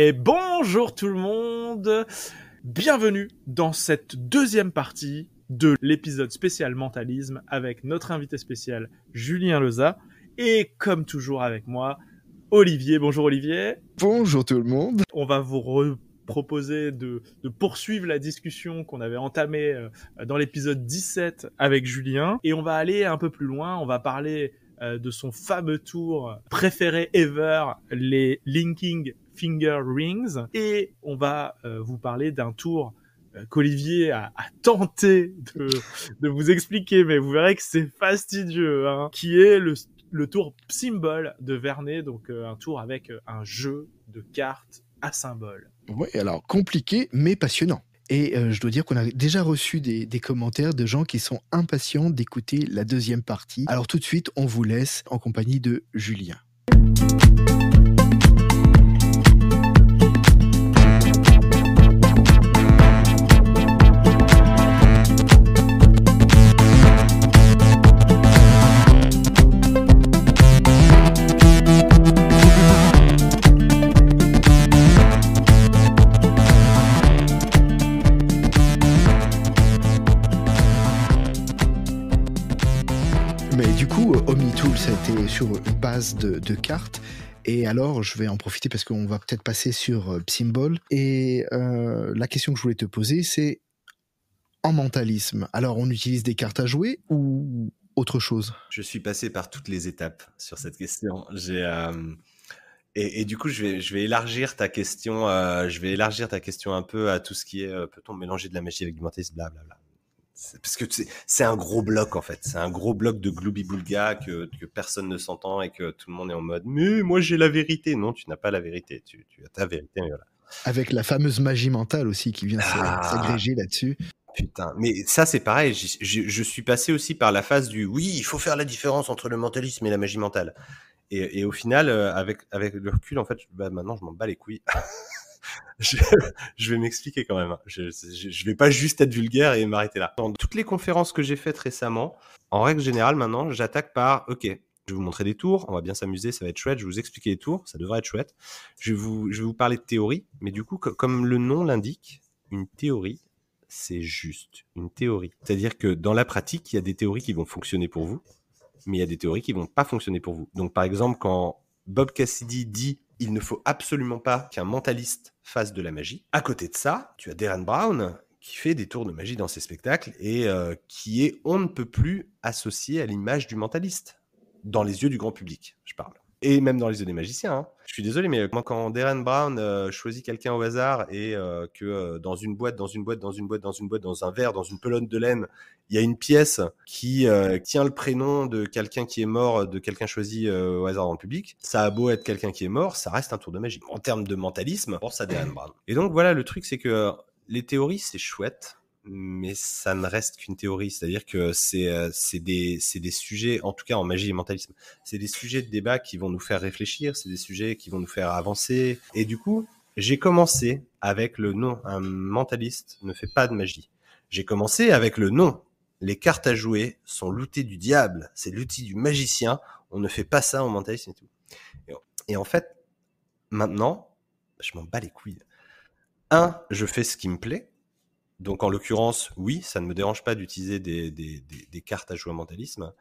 Et bonjour tout le monde Bienvenue dans cette deuxième partie de l'épisode spécial mentalisme avec notre invité spécial Julien Leza et comme toujours avec moi Olivier. Bonjour Olivier. Bonjour tout le monde. On va vous proposer de, poursuivre la discussion qu'on avait entamée euh, dans l'épisode 17 avec Julien. Et on va aller un peu plus loin, on va parler euh, de son fameux tour préféré ever, les linking Finger Rings. Et on va euh, vous parler d'un tour euh, qu'Olivier a, tenté de, vous expliquer, mais vous verrez que c'est fastidieux, hein, qui est le, tour symbole de Vernet, donc euh, un tour avec un jeu de cartes à symbole. Oui, alors compliqué, mais passionnant. Et je dois dire qu'on a déjà reçu des, commentaires de gens qui sont impatients d'écouter la deuxième partie. Alors tout de suite, on vous laisse en compagnie de Julien. sur une base de, cartes. Et alors, je vais en profiter parce qu'on va peut-être passer sur Psymbol euh, Et euh, la question que je voulais te poser, c'est en mentalisme. Alors, on utilise des cartes à jouer ou autre chose Je suis passé par toutes les étapes sur cette question. J'ai euh, et, du coup, je vais, je vais élargir ta question. je vais élargir ta question un peu à tout ce qui est peut-on mélanger de la magie avec du mentalisme, blablabla. Parce que c'est un gros bloc en fait, c'est un gros bloc de gloobie-boulga que, personne ne s'entend et que tout le monde est en mode mais moi j'ai la vérité. Non, tu n'as pas la vérité, tu, as ta vérité. Avec la fameuse magie mentale aussi qui vient ah. là-dessus. Putain, mais ça c'est pareil, je suis passé aussi par la phase du oui, il faut faire la différence entre le mentalisme et la magie mentale. Et, au final, euh, avec, avec le recul, en fait, bah, maintenant je m'en bats les couilles. je, vais m'expliquer quand même. Hein. Je, ne vais pas juste être vulgaire et m'arrêter là. Dans toutes les conférences que j'ai faites récemment, en règle générale, maintenant, j'attaque par OK. Je vais vous montrer des tours, on va bien s'amuser, ça va être chouette. Je vais vous expliquer les tours, ça devrait être chouette. Je vais vous, je vais vous parler de théorie, mais du coup, comme le nom l'indique, une théorie, c'est juste une théorie. C'est-à-dire que dans la pratique, il y a des théories qui vont fonctionner pour vous, mais il y a des théories qui vont pas fonctionner pour vous. Donc, par exemple, quand Bob Cassidy dit il ne faut absolument pas qu'un mentaliste fasse de la magie. À côté de ça, tu as Darren Brown qui fait des tours de magie dans ses spectacles et euh, qui est on ne peut plus associé à l'image du mentaliste dans les yeux du grand public, je parle et même dans les yeux des magiciens. Hein. Je suis désolé, mais euh, quand Darren Brown euh, choisit quelqu'un au hasard et euh, que dans une boîte, dans une boîte, dans une boîte, dans une boîte, dans un verre, dans une pelote de laine, il y a une pièce qui tient le prénom de quelqu'un qui est mort, de quelqu'un choisi au hasard en public, ça a beau être quelqu'un qui est mort, ça reste un tour de magie. En termes de mentalisme, pour ça, Darren Brown. Et donc voilà, le truc, c'est que les théories, c'est chouette mais ça ne reste qu'une théorie. C'est-à-dire que c'est euh, des, des, sujets, en tout cas en magie et mentalisme, c'est des sujets de débat qui vont nous faire réfléchir, c'est des sujets qui vont nous faire avancer. Et du coup, j'ai commencé avec le nom. Un mentaliste ne fait pas de magie. J'ai commencé avec le nom. Les cartes à jouer sont l'outil du diable, c'est l'outil du magicien. On ne fait pas ça en mentalisme et tout. Et en fait, maintenant, je m'en bats les couilles. Un, je fais ce qui me plaît donc en l'occurrence, oui, ça ne me dérange pas d'utiliser des, cartes à jouer mentalisme.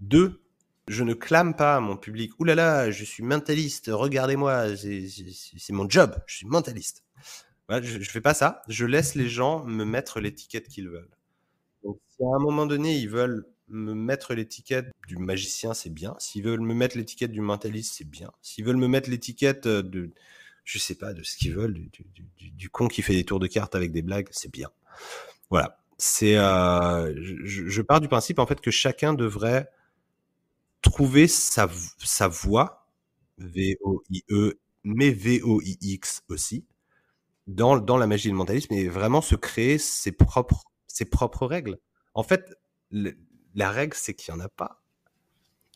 Deux, je ne clame pas mon public, oulala, là là, je suis mentaliste, regardez-moi, c'est mon job, je suis mentaliste. je ne fais pas ça, je laisse les gens me mettre l'étiquette qu'ils veulent. Donc si à un moment donné, ils veulent me mettre l'étiquette du magicien, c'est bien. S'ils veulent me mettre l'étiquette du mentaliste, c'est bien. S'ils veulent me mettre l'étiquette euh, de je sais pas, de ce qu'ils veulent, du, du, con qui fait des tours de cartes avec des blagues, c'est bien. Voilà. C'est, euh, je, pars du principe en fait que chacun devrait trouver sa, sa voie, V-O-I-E, mais V-O-I-X aussi, dans, dans la magie du mentalisme et vraiment se créer ses propres, ses propres règles. En fait, la règle, c'est qu'il n'y en a pas.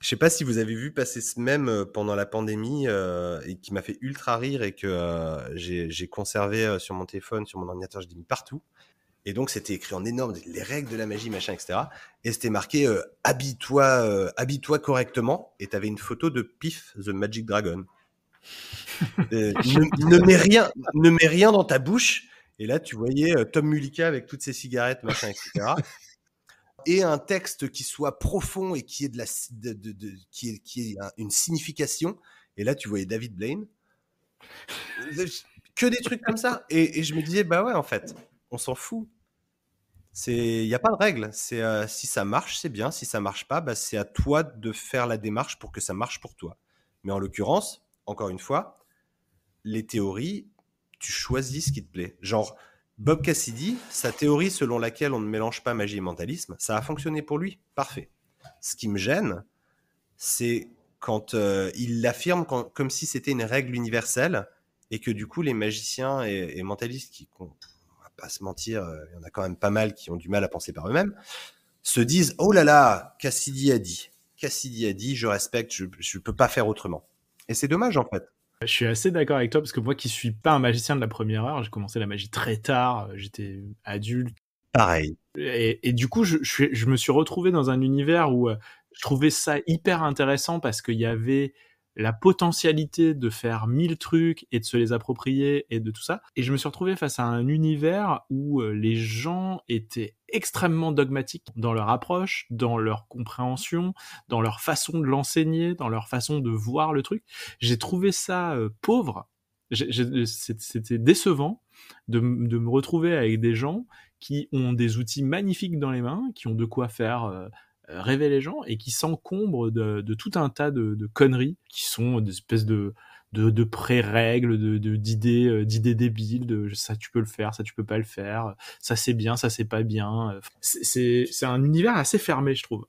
Je sais pas si vous avez vu passer ce même euh, pendant la pandémie euh, et qui m'a fait ultra rire et que euh, j'ai conservé sur mon téléphone, sur mon ordinateur, je l'ai mis partout. Et donc c'était écrit en énorme les règles de la magie, machin, etc. Et c'était marqué habille-toi, correctement. Et t'avais une photo de Pif the Magic Dragon. ne, mets rien, ne rien dans ta bouche. Et là, tu voyais Tom Mulika avec toutes ses cigarettes, machin, etc et un texte qui soit profond et qui ait de la, de, qui, une signification. Et là, tu voyais David Blaine. Euh, que des trucs comme ça. Et, je me disais, bah ouais, en fait, on s'en fout. Il n'y a pas de règle. C'est euh, si ça marche, c'est bien. Si ça marche pas, bah, c'est à toi de faire la démarche pour que ça marche pour toi. Mais en l'occurrence, encore une fois, les théories, tu choisis ce qui te plaît. Genre, Bob Cassidy, sa théorie selon laquelle on ne mélange pas magie et mentalisme, ça a fonctionné pour lui. Parfait. Ce qui me gêne, c'est quand euh, il l'affirme comme si c'était une règle universelle et que du coup les magiciens et, mentalistes, qui, on va pas se mentir, euh, il y en a quand même pas mal qui ont du mal à penser par eux-mêmes, se disent Oh là là, Cassidy a dit, Cassidy a dit, je respecte, je ne peux pas faire autrement. Et c'est dommage en fait. Je suis assez d'accord avec toi parce que moi qui suis pas un magicien de la première heure, j'ai commencé la magie très tard, euh, j'étais adulte. Pareil. Et, du coup, je, je, me suis retrouvé dans un univers où euh, je trouvais ça hyper intéressant parce qu'il y avait la potentialité de faire mille trucs et de se les approprier et de tout ça. Et je me suis retrouvé face à un univers où euh, les gens étaient extrêmement dogmatiques dans leur approche, dans leur compréhension, dans leur façon de l'enseigner, dans leur façon de voir le truc. J'ai trouvé ça euh, pauvre. C'était décevant de, de me retrouver avec des gens qui ont des outils magnifiques dans les mains, qui ont de quoi faire euh, euh, rêver les gens et qui s'encombre de, tout un tas de, conneries qui sont des espèces de de, pré-règles, de euh, d'idées débiles, de ça tu peux le faire, ça tu peux pas le faire, ça c'est bien, ça c'est pas bien. C'est c'est un univers assez fermé, je trouve.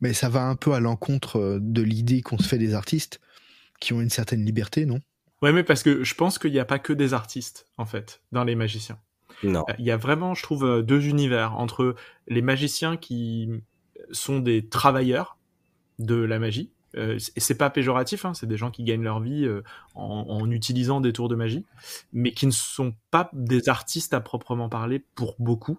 Mais ça va un peu à l'encontre euh, de l'idée qu'on se fait des artistes qui ont une certaine liberté, non Ouais, mais parce que je pense qu'il n'y a pas que des artistes en fait dans les magiciens. Non. Il y a vraiment, je trouve, deux univers entre les magiciens qui sont des travailleurs de la magie. Euh, et c'est pas péjoratif, hein, c'est des gens qui gagnent leur vie euh, en, utilisant des tours de magie, mais qui ne sont pas des artistes à proprement parler pour beaucoup.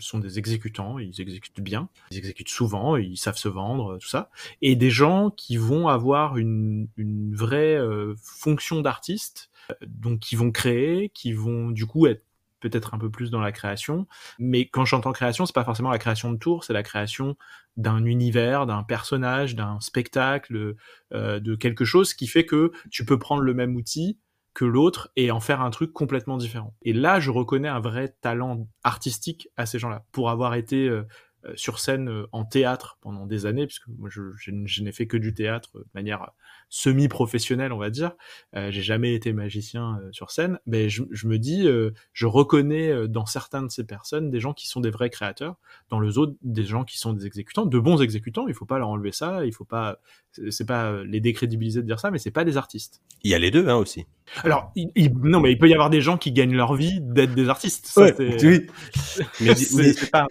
sont des exécutants, ils exécutent bien, ils exécutent souvent, ils savent se vendre, euh, tout ça. Et des gens qui vont avoir une, vraie fonction d'artiste, donc qui vont créer, qui vont du coup être peut-être un peu plus dans la création. Mais quand j'entends création, c'est pas forcément la création de tours, c'est la création d'un univers, d'un personnage, d'un spectacle, euh, de quelque chose qui fait que tu peux prendre le même outil que l'autre et en faire un truc complètement différent. Et là, je reconnais un vrai talent artistique à ces gens-là. Pour avoir été euh, euh, sur scène euh, en théâtre pendant des années, puisque moi je, je, n'ai fait que du théâtre euh, de manière semi-professionnelle, on va dire. j'ai jamais été magicien sur scène, mais je, je me dis, je reconnais dans certains de ces personnes des gens qui sont des vrais créateurs, dans le autres des gens qui sont des exécutants, de bons exécutants. Il faut pas leur enlever ça, il faut pas, c'est pas les décrédibiliser de dire ça, mais c'est pas des artistes. Il y a les deux hein, aussi. Alors, il, non, mais il peut y avoir des gens qui gagnent leur vie d'être des artistes. ouais, oui. mais, c'est pas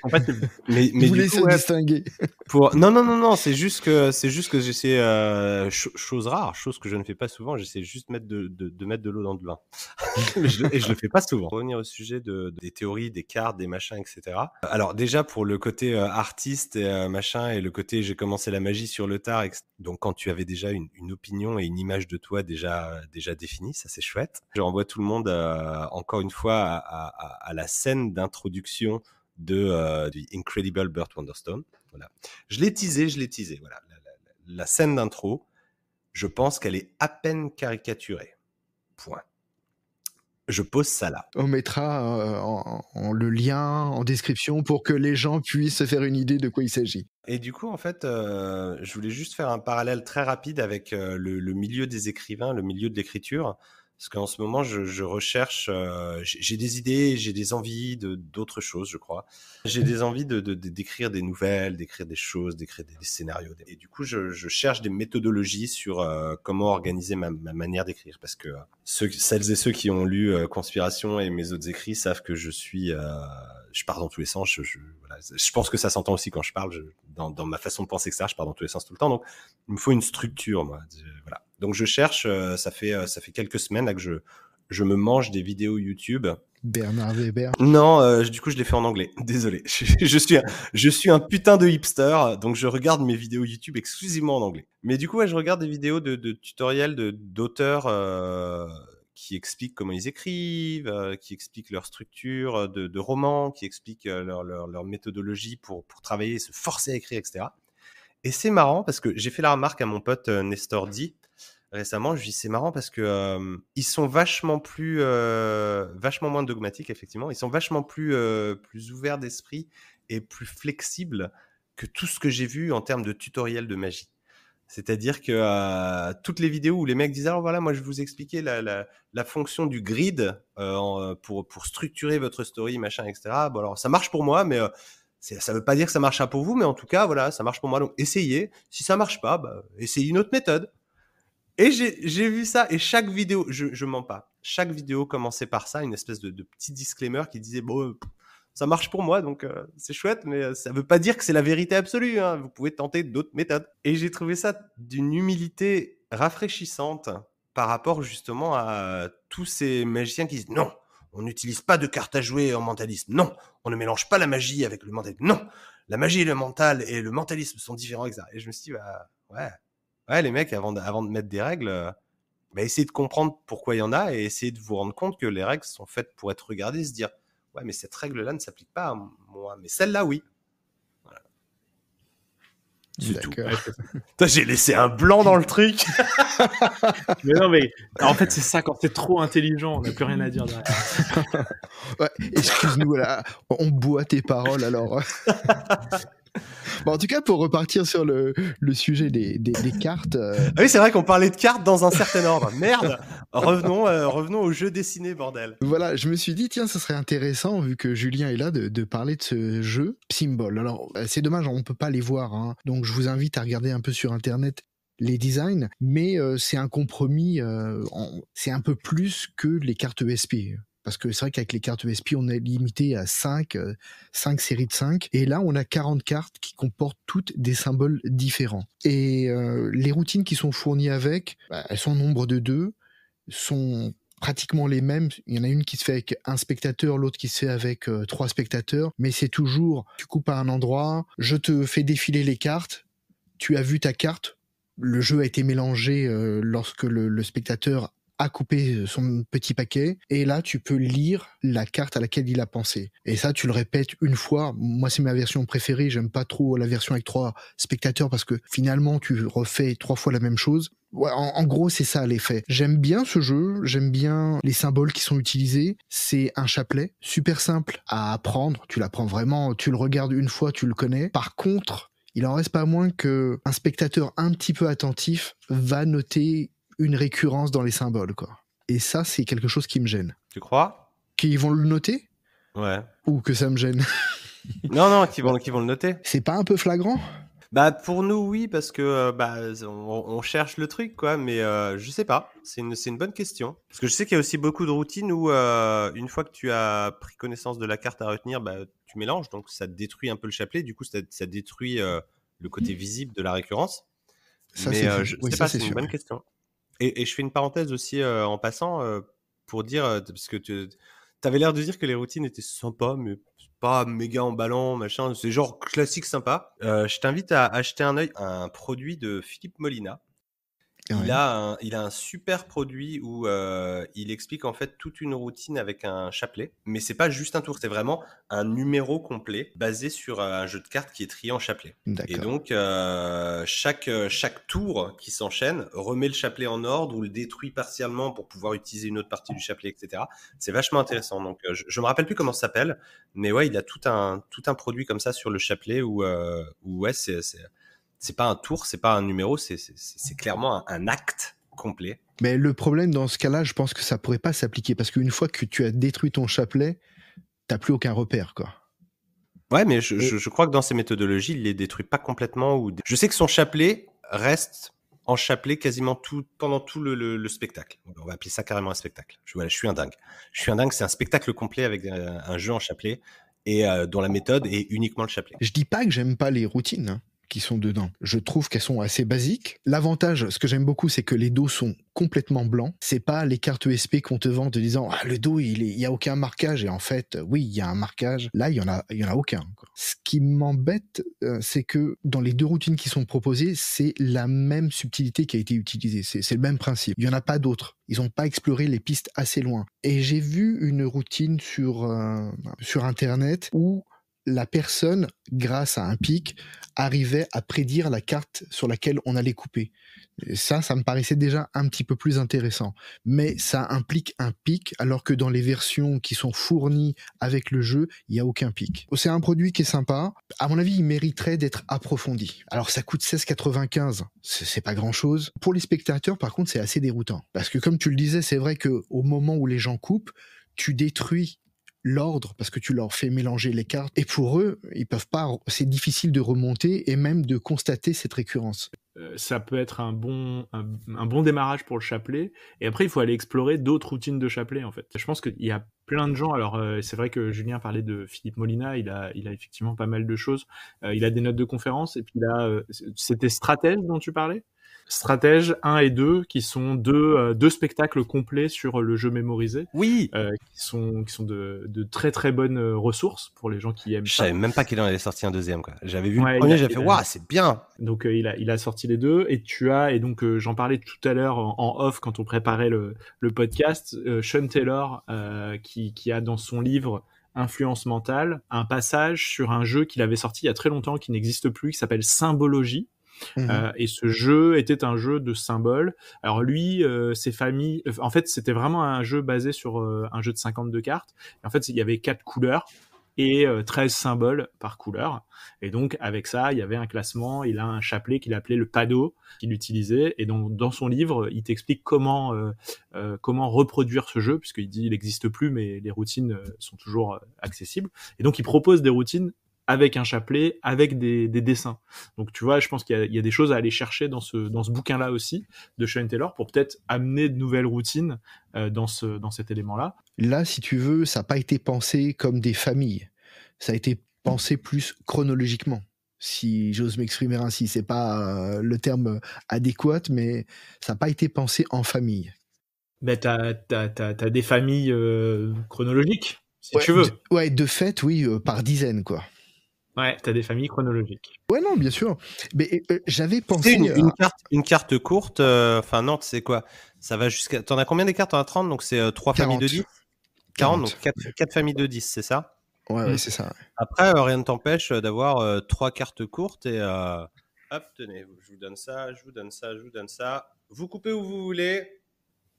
mais, vous distinguer. Pour... Non, non, non, non, c'est juste que, c'est juste que j'essaie, euh, chose rare, chose que je ne fais pas souvent, j'essaie juste mettre de, de, de mettre de l'eau dans le bain. je, et je le fais pas souvent. revenir au sujet de, des théories, des cartes, des machins, etc. Alors, déjà, pour le côté euh, artiste et euh, machin, et le côté j'ai commencé la magie sur le tard, donc quand tu avais déjà une, une, opinion et une image de toi déjà, déjà définie, ça c'est chouette. Je renvoie tout le monde, euh, encore une fois, à, à, à la scène d'introduction de, euh, du Incredible Burt Wonderstone. Je l'ai teasé, je l'ai teasé. La, scène d'intro, je pense qu'elle est à peine caricaturée. Point je pose ça là. On mettra euh, le lien en description pour que les gens puissent se faire une idée de quoi il s'agit. Et du coup, en fait, euh, je voulais juste faire un parallèle très rapide avec le, milieu des écrivains, le milieu de l'écriture. Parce qu'en ce moment, je, je recherche, euh, j'ai des idées, j'ai des envies de d'autres choses, je crois. J'ai des envies de d'écrire des nouvelles, d'écrire des choses, d'écrire des, scénarios. Et du coup, je, je cherche des méthodologies sur euh, comment organiser ma, ma manière d'écrire. Parce que ceux, celles et ceux qui ont lu euh, Conspiration et mes autres écrits savent que je suis je pars dans tous les sens. Je, voilà. je pense que ça s'entend aussi quand je parle. dans, dans, ma façon de penser que ça, je pars dans tous les sens tout le temps. Donc, il me faut une structure, moi. voilà. Donc je cherche, euh, ça fait euh, ça fait quelques semaines que je me mange des vidéos YouTube. Bernard Weber. Non, euh, du coup, je l'ai fait en anglais. Désolé. Je, suis un, je suis un putain de hipster, donc je regarde mes vidéos YouTube exclusivement en anglais. Mais du coup, je regarde des vidéos de, tutoriels d'auteurs de, d'auteurs qui expliquent comment ils écrivent, qui expliquent leur structure de, de romans, qui expliquent leur, méthodologie pour, pour travailler, se forcer à écrire, etc. Et c'est marrant parce que j'ai fait la remarque à mon pote Nestor D, récemment. Je dis c'est marrant parce que ils sont vachement plus, vachement moins dogmatiques effectivement. Ils sont vachement plus, plus ouverts d'esprit et plus flexibles que tout ce que j'ai vu en termes de tutoriel de magie. C'est-à-dire que toutes les vidéos où les mecs disent alors «Ah, voilà moi je vais vous expliquer la, la, fonction du grid pour pour structurer votre story machin etc. Bon alors ça marche pour moi mais ça ne veut pas dire que ça marchera pour vous, mais en tout cas, voilà, ça marche pour moi. Donc, essayez. Si ça marche pas, bah, essayez une autre méthode. Et j'ai vu ça, et chaque vidéo, je, je mens pas, chaque vidéo commençait par ça, une espèce de, de petit disclaimer qui disait, bon, euh, ça marche pour moi, donc euh, c'est chouette, mais euh, ça veut pas dire que c'est la vérité absolue, hein. vous pouvez tenter d'autres méthodes. Et j'ai trouvé ça d'une humilité rafraîchissante par rapport justement à tous ces magiciens qui disent, non, on n'utilise pas de cartes à jouer en mentalisme, non, on ne mélange pas la magie avec le mentalisme, non, la magie et le mental et le mentalisme sont différents, exact. Et je me suis dit, bah, ouais ouais, les mecs, avant de, mettre des règles, euh, bah, essayez de comprendre pourquoi il y en a et essayez de vous rendre compte que les règles sont faites pour être regardées, se dire, ouais, mais cette règle-là ne s'applique pas à moi, mais celle-là, oui. J'ai laissé un blanc dans le truc. mais non, mais en fait, c'est ça quand t'es trop intelligent, on n'a plus rien à dire excuse-nous, là, on boit tes paroles alors. en tout cas, pour repartir sur le, sujet des, cartes. Euh, ah oui, c'est vrai qu'on parlait de cartes dans un certain ordre. Merde Revenons, euh, revenons au jeu dessiné, bordel. Voilà, je me suis dit, tiens, ça serait intéressant, vu que Julien est là, de, parler de ce jeu Symbol. Alors, euh, c'est dommage, on ne peut pas les voir. Hein. donc, je vous invite à regarder un peu sur Internet les designs, mais c'est un compromis, c'est un peu plus que les cartes ESP. Parce que c'est vrai qu'avec les cartes ESP, on est limité à 5, 5 euh, séries de 5. Et là, on a 40 cartes qui comportent toutes des symboles différents. Et euh, les routines qui sont fournies avec, bah, elles sont en nombre de deux, sont pratiquement les mêmes. Il y en a une qui se fait avec un spectateur, l'autre qui se fait avec euh, trois spectateurs. Mais c'est toujours, tu coupes à un endroit, je te fais défiler les cartes, tu as vu ta carte, le jeu a été mélangé lorsque le, spectateur à couper euh, son petit paquet et là tu peux lire la carte à laquelle il a pensé. Et ça tu le répètes une fois. Moi c'est ma version préférée, j'aime pas trop la version avec trois spectateurs parce que finalement tu refais trois fois la même chose. en, gros, c'est ça l'effet. J'aime bien ce jeu, j'aime bien les symboles qui sont utilisés. C'est un chapelet, super simple à apprendre. Tu l'apprends vraiment, tu le regardes une fois, tu le connais. Par contre, il en reste pas moins que un spectateur un petit peu attentif va noter une récurrence dans les symboles, quoi. Et ça, c'est quelque chose qui me gêne. Tu crois Qu'ils vont le noter Ouais. Ou que ça me gêne Non, non, qu'ils vont, vont le noter. C'est pas un peu flagrant bah pour nous oui parce que euh, bah on, cherche le truc quoi mais euh, je sais pas c'est une, bonne question parce que je sais qu'il y a aussi beaucoup de routines où euh, une fois que tu as pris connaissance de la carte à retenir bah tu mélanges donc ça détruit un peu le chapelet du coup ça, ça détruit le côté mmh. visible de la récurrence ça, mais je, pas c'est une bonne question et, je fais une parenthèse aussi euh, en passant euh, pour dire, euh, parce que tu avais l'air de dire que les routines étaient sympas, mais pas méga en ballon, machin. C'est genre classique sympa. je t'invite à acheter un œil un produit de Philippe Molina il a, un, super produit où euh, il explique en fait toute une routine avec un chapelet. Mais c'est pas juste un tour, c'est vraiment un numéro complet basé sur un jeu de cartes qui est trié en chapelet. Et donc, euh, euh, chaque, tour qui s'enchaîne remet le chapelet en ordre ou le détruit partiellement pour pouvoir utiliser une autre partie du chapelet, etc. C'est vachement intéressant. Donc, je, ne me rappelle plus comment ça s'appelle, mais ouais, il a tout un, produit comme ça sur le chapelet où, c'est c'est pas un tour, c'est pas un numéro, c'est clairement un, acte complet. Mais le problème dans ce cas-là, je pense que ça pourrait pas s'appliquer parce qu'une fois que tu as détruit ton chapelet, t'as plus aucun repère, quoi. Ouais, mais je, crois que dans ces méthodologies, il les détruit pas complètement. Ou je sais que son chapelet reste en chapelet quasiment tout pendant tout le, spectacle. On va appeler ça carrément un spectacle. Je, suis un dingue. Je suis un dingue. C'est un spectacle complet avec un, jeu en chapelet et euh, dont la méthode est uniquement le chapelet. Je dis pas que j'aime pas les routines. Hein qui sont dedans. Je trouve qu'elles sont assez basiques. L'avantage, ce que j'aime beaucoup, c'est que les dos sont complètement blancs. C'est pas les cartes ESP qu'on te vend en disant ah, le dos il n'y a aucun marquage et en fait euh, oui il y a un marquage. Là il y en a il y en a aucun. Ce qui m'embête euh, c'est que dans les deux routines qui sont proposées c'est la même subtilité qui a été utilisée. C'est le même principe. Il n'y en a pas d'autres. Ils n'ont pas exploré les pistes assez loin. Et j'ai vu une routine sur euh, sur internet où la personne, grâce à un pic, arrivait à prédire la carte sur laquelle on allait couper. ça, ça me paraissait déjà un petit peu plus intéressant. Mais ça implique un pic, alors que dans les versions qui sont fournies avec le jeu, il n'y a aucun pic. C'est un produit qui est sympa. À mon avis, il mériterait d'être approfondi. Alors ça coûte 16,95. C'est pas grand chose. Pour les spectateurs, par contre, c'est assez déroutant. Parce que comme tu le disais, c'est vrai que au moment où les gens coupent, tu détruis l'ordre parce que tu leur fais mélanger les cartes et pour eux ils peuvent pas c'est difficile de remonter et même de constater cette récurrence euh, ça peut être un bon démarrage pour le chapelet et après il faut aller explorer d'autres routines de chapelet en fait je pense qu'il y a plein de gens alors euh, c'est vrai que Julien parlait de Philippe Molina il a effectivement pas mal de choses euh, il a des notes de conférence et puis il c'était stratège dont tu parlais Stratège 1 et 2, qui sont deux, euh, deux spectacles complets sur le jeu mémorisé. Oui. Euh, qui sont, qui sont de, de, très très bonnes euh, ressources pour les gens qui aiment. Je savais même pas qu'il en avait sorti un deuxième. Quoi. J'avais vu le premier, j'avais fait waouh, c'est bien. Donc il a il a sorti les deux et tu as et donc j'en parlais tout à l'heure en, off quand on préparait le, le podcast. Sean Taylor qui qui a dans son livre influence mentale, un passage sur un jeu qu'il avait sorti il y a très longtemps qui n'existe plus, qui s'appelle Symbologie, Mmh. Euh, et ce jeu était un jeu de symboles. Alors lui, euh, ses familles, euh, en fait, c'était vraiment un jeu basé sur un jeu de 52 cartes. en fait, il y avait quatre couleurs et 13 symboles par couleur. Et donc, avec ça, il y avait un classement. Il a un chapelet qu'il appelait le Pado, qu'il utilisait. Et donc, dans son livre, il t'explique comment, comment reproduire ce jeu, puisqu'il dit il n'existe plus, mais les routines sont toujours accessibles. Et donc, il propose des routines avec un chapelet, avec des, dessins. Donc tu vois, je pense qu'il y, a des choses à aller chercher dans ce, dans ce bouquin-là aussi de Sean Taylor pour peut-être amener de nouvelles routines euh, dans, ce, dans cet élément-là. Là, si tu veux, ça n'a pas été pensé comme des familles. Ça a été pensé plus chronologiquement si j'ose m'exprimer ainsi. C'est pas euh, le terme euh, adéquat, mais ça n'a pas été pensé en famille. Mais bah, t'as, as, as, des familles chronologiques, si tu veux. De, ouais, de fait, oui, par dizaines, quoi. Ouais, t'as des familles chronologiques. Ouais, non, bien sûr. Mais euh, euh, j'avais pensé. Euh, une, carte, une carte courte, enfin, non Nantes, c'est quoi Ça va jusqu'à. T'en as combien des cartes T'en as 30, donc c'est trois 3 familles de 10 40, donc 4, familles de 10, c'est ça Ouais, mm. c'est ça. Après, rien ne t'empêche d'avoir 3 cartes courtes et. hop, tenez, je vous donne ça, je vous donne ça, je vous donne ça. Vous coupez où vous voulez.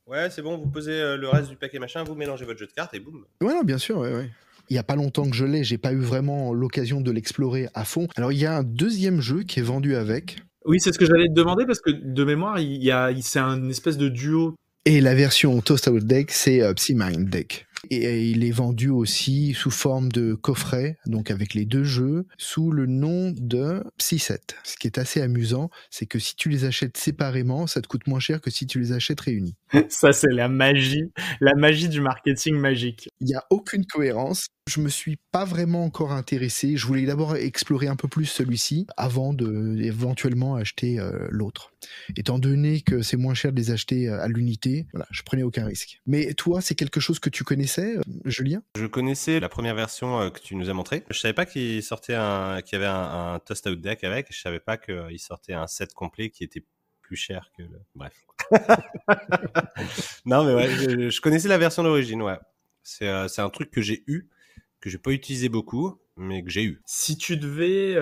Ouais, c'est bon, vous posez le reste du paquet machin, vous mélangez votre jeu de cartes et boum. Ouais, non, bien sûr, ouais, ouais il n'y a pas longtemps que je l'ai, j'ai pas eu vraiment l'occasion de l'explorer à fond. Alors il y a un deuxième jeu qui est vendu avec. Oui, c'est ce que j'allais te demander parce que de mémoire, il y a, c'est un espèce de duo. Et la version Toast Deck, c'est euh, Mind Deck. Et euh, il est vendu aussi sous forme de coffret, donc avec les deux jeux, sous le nom de Psy7. Ce qui est assez amusant, c'est que si tu les achètes séparément, ça te coûte moins cher que si tu les achètes réunis. ça, c'est la magie, la magie du marketing magique. Il n'y a aucune cohérence. Je me suis pas vraiment encore intéressé. Je voulais d'abord explorer un peu plus celui-ci avant d'éventuellement acheter euh, l'autre. Étant donné que c'est moins cher de les acheter euh, à l'unité, voilà, je prenais aucun risque. Mais toi, c'est quelque chose que tu connais euh, Julien Je connaissais la première version euh, que tu nous as montrée. Je savais pas qu'il sortait un, qu'il y avait un, Toast Out Deck avec. Je savais pas qu'il sortait un set complet qui était plus cher que le. Bref. non, mais ouais, je, connaissais la version d'origine, ouais. Euh, c'est un truc que j'ai eu, que j'ai pas utilisé beaucoup, mais que j'ai eu. Si tu devais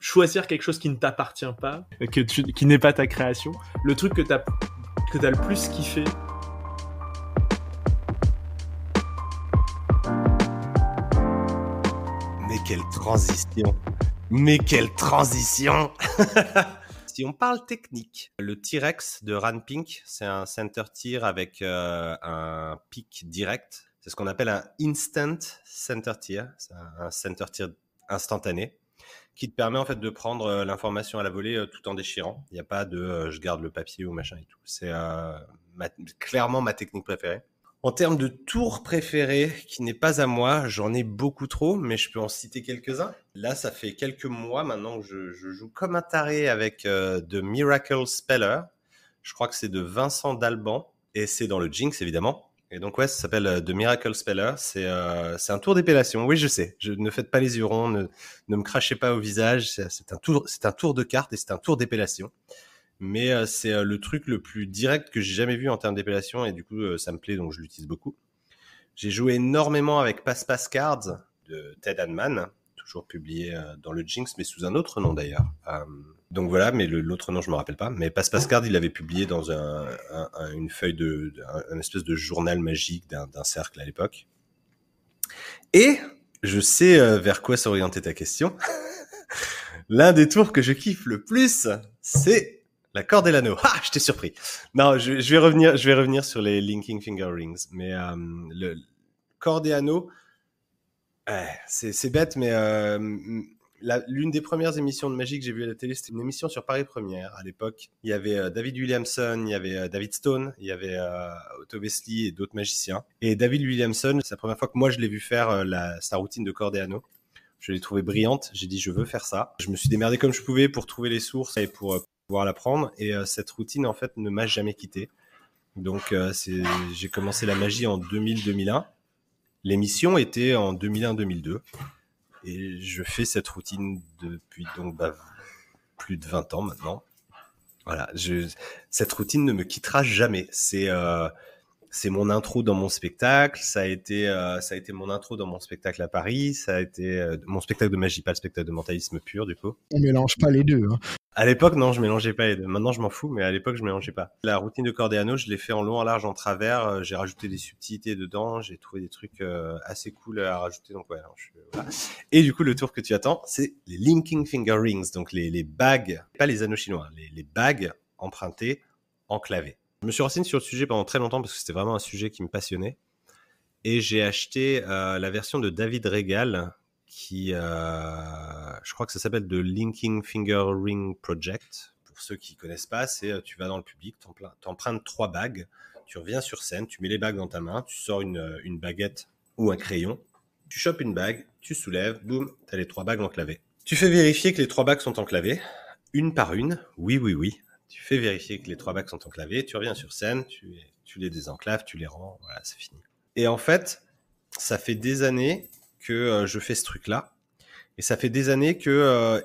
choisir quelque chose qui ne t'appartient pas, que qui n'est pas ta création, le truc que t'as que as le plus kiffé quelle transition Mais quelle transition Si on parle technique, le T-Rex de Ran Pink, c'est un center tir avec euh, un pic direct. C'est ce qu'on appelle un instant center tir, un center tir instantané qui te permet en fait de prendre euh, l'information à la volée euh, tout en déchirant. Il n'y a pas de je garde le papier ou machin et tout. C'est clairement ma technique préférée. En termes de tour préféré qui n'est pas à moi, j'en ai beaucoup trop, mais je peux en citer quelques-uns. Là, ça fait quelques mois maintenant que je, joue comme un taré avec The euh, Miracle Speller. Je crois que c'est de Vincent Dalban, et c'est dans le Jinx, évidemment. Et donc, ouais, ça s'appelle The euh, Miracle Speller. Euh, c'est un tour d'épellation. Oui, je sais, je, ne faites pas les hurons, ne, ne me crachez pas au visage. C'est un, tour, un tour de cartes et c'est un tour d'épellation mais euh, c'est euh, le truc le plus direct que j'ai jamais vu en termes d'épellation et du coup euh, ça me plaît donc je l'utilise beaucoup. J'ai joué énormément avec Pass Pass Cards de Ted Hanman, toujours publié dans le Jinx mais sous un autre nom d'ailleurs. donc voilà, mais l'autre nom je me rappelle pas. Mais Pass Pass Cards, il l'avait publié dans une feuille de, un, espèce de journal magique d'un cercle à l'époque. Et je sais vers quoi s'orienter ta question. L'un des tours que je kiffe le plus, c'est la corde et l'anneau. Ah, je t'ai surpris. Non, je, je, vais revenir, je vais revenir sur les linking finger rings. Mais euh, le corde et anneau, eh, c'est bête, mais euh, mm, l'une des premières émissions de magie que j'ai vu à la télé, c'était une émission sur Paris Première à l'époque. Il y avait euh, David Williamson, il y avait David Stone, il y avait Otto Wesley et d'autres magiciens. Et David Williamson, c'est la première fois que moi je l'ai vu faire sa routine de corde et anneau. Je l'ai trouvé brillante. J'ai dit, je veux faire ça. Je me suis démerdé comme je pouvais pour trouver les sources et pour pouvoir l'apprendre Et euh, cette routine, en fait, ne m'a jamais quitté. Donc, euh, j'ai commencé la magie en 2000-2001. L'émission était en 2001-2002. Et je fais cette routine depuis donc bah, plus de 20 ans maintenant. Voilà, je, cette routine ne me quittera jamais. C'est euh, c'est mon intro dans mon spectacle. Ça a été ça a été mon intro dans mon spectacle à Paris. Ça a été mon spectacle de magie, pas le spectacle de mentalisme pur du coup. On mélange pas les deux. Hein. À l'époque, non, je mélangeais pas Maintenant, je m'en fous, mais à l'époque, je mélangeais pas. La routine de Cordéano, je l'ai fait en long, en large, en travers. Euh, j'ai rajouté des subtilités dedans. J'ai trouvé des trucs euh, assez cool à rajouter. Donc, voilà. Et du coup, le tour que tu attends, c'est les linking finger rings, donc les, bagues, pas les anneaux chinois, les, les bagues empruntées enclavées. Je me suis renseigné sur le sujet pendant très longtemps parce que c'était vraiment un sujet qui me passionnait. Et j'ai acheté euh, la version de David Regal qui, euh, je crois que ça s'appelle le Linking Finger Ring Project. Pour ceux qui connaissent pas, c'est euh, tu vas dans le public, t'empruntes trois bagues, tu reviens sur scène, tu mets les bagues dans ta main, tu sors une, euh, baguette ou un crayon, tu chopes une bague, tu soulèves, boum, as les trois bagues enclavées. Tu fais vérifier que les trois bagues sont enclavées, une par une, oui, oui, oui. Tu fais vérifier que les trois bagues sont enclavées, tu reviens sur scène, tu, tu les désenclaves, tu les rends, voilà, c'est fini. Et en fait, ça fait des années que euh, je fais ce truc-là. Et ça fait des années que euh,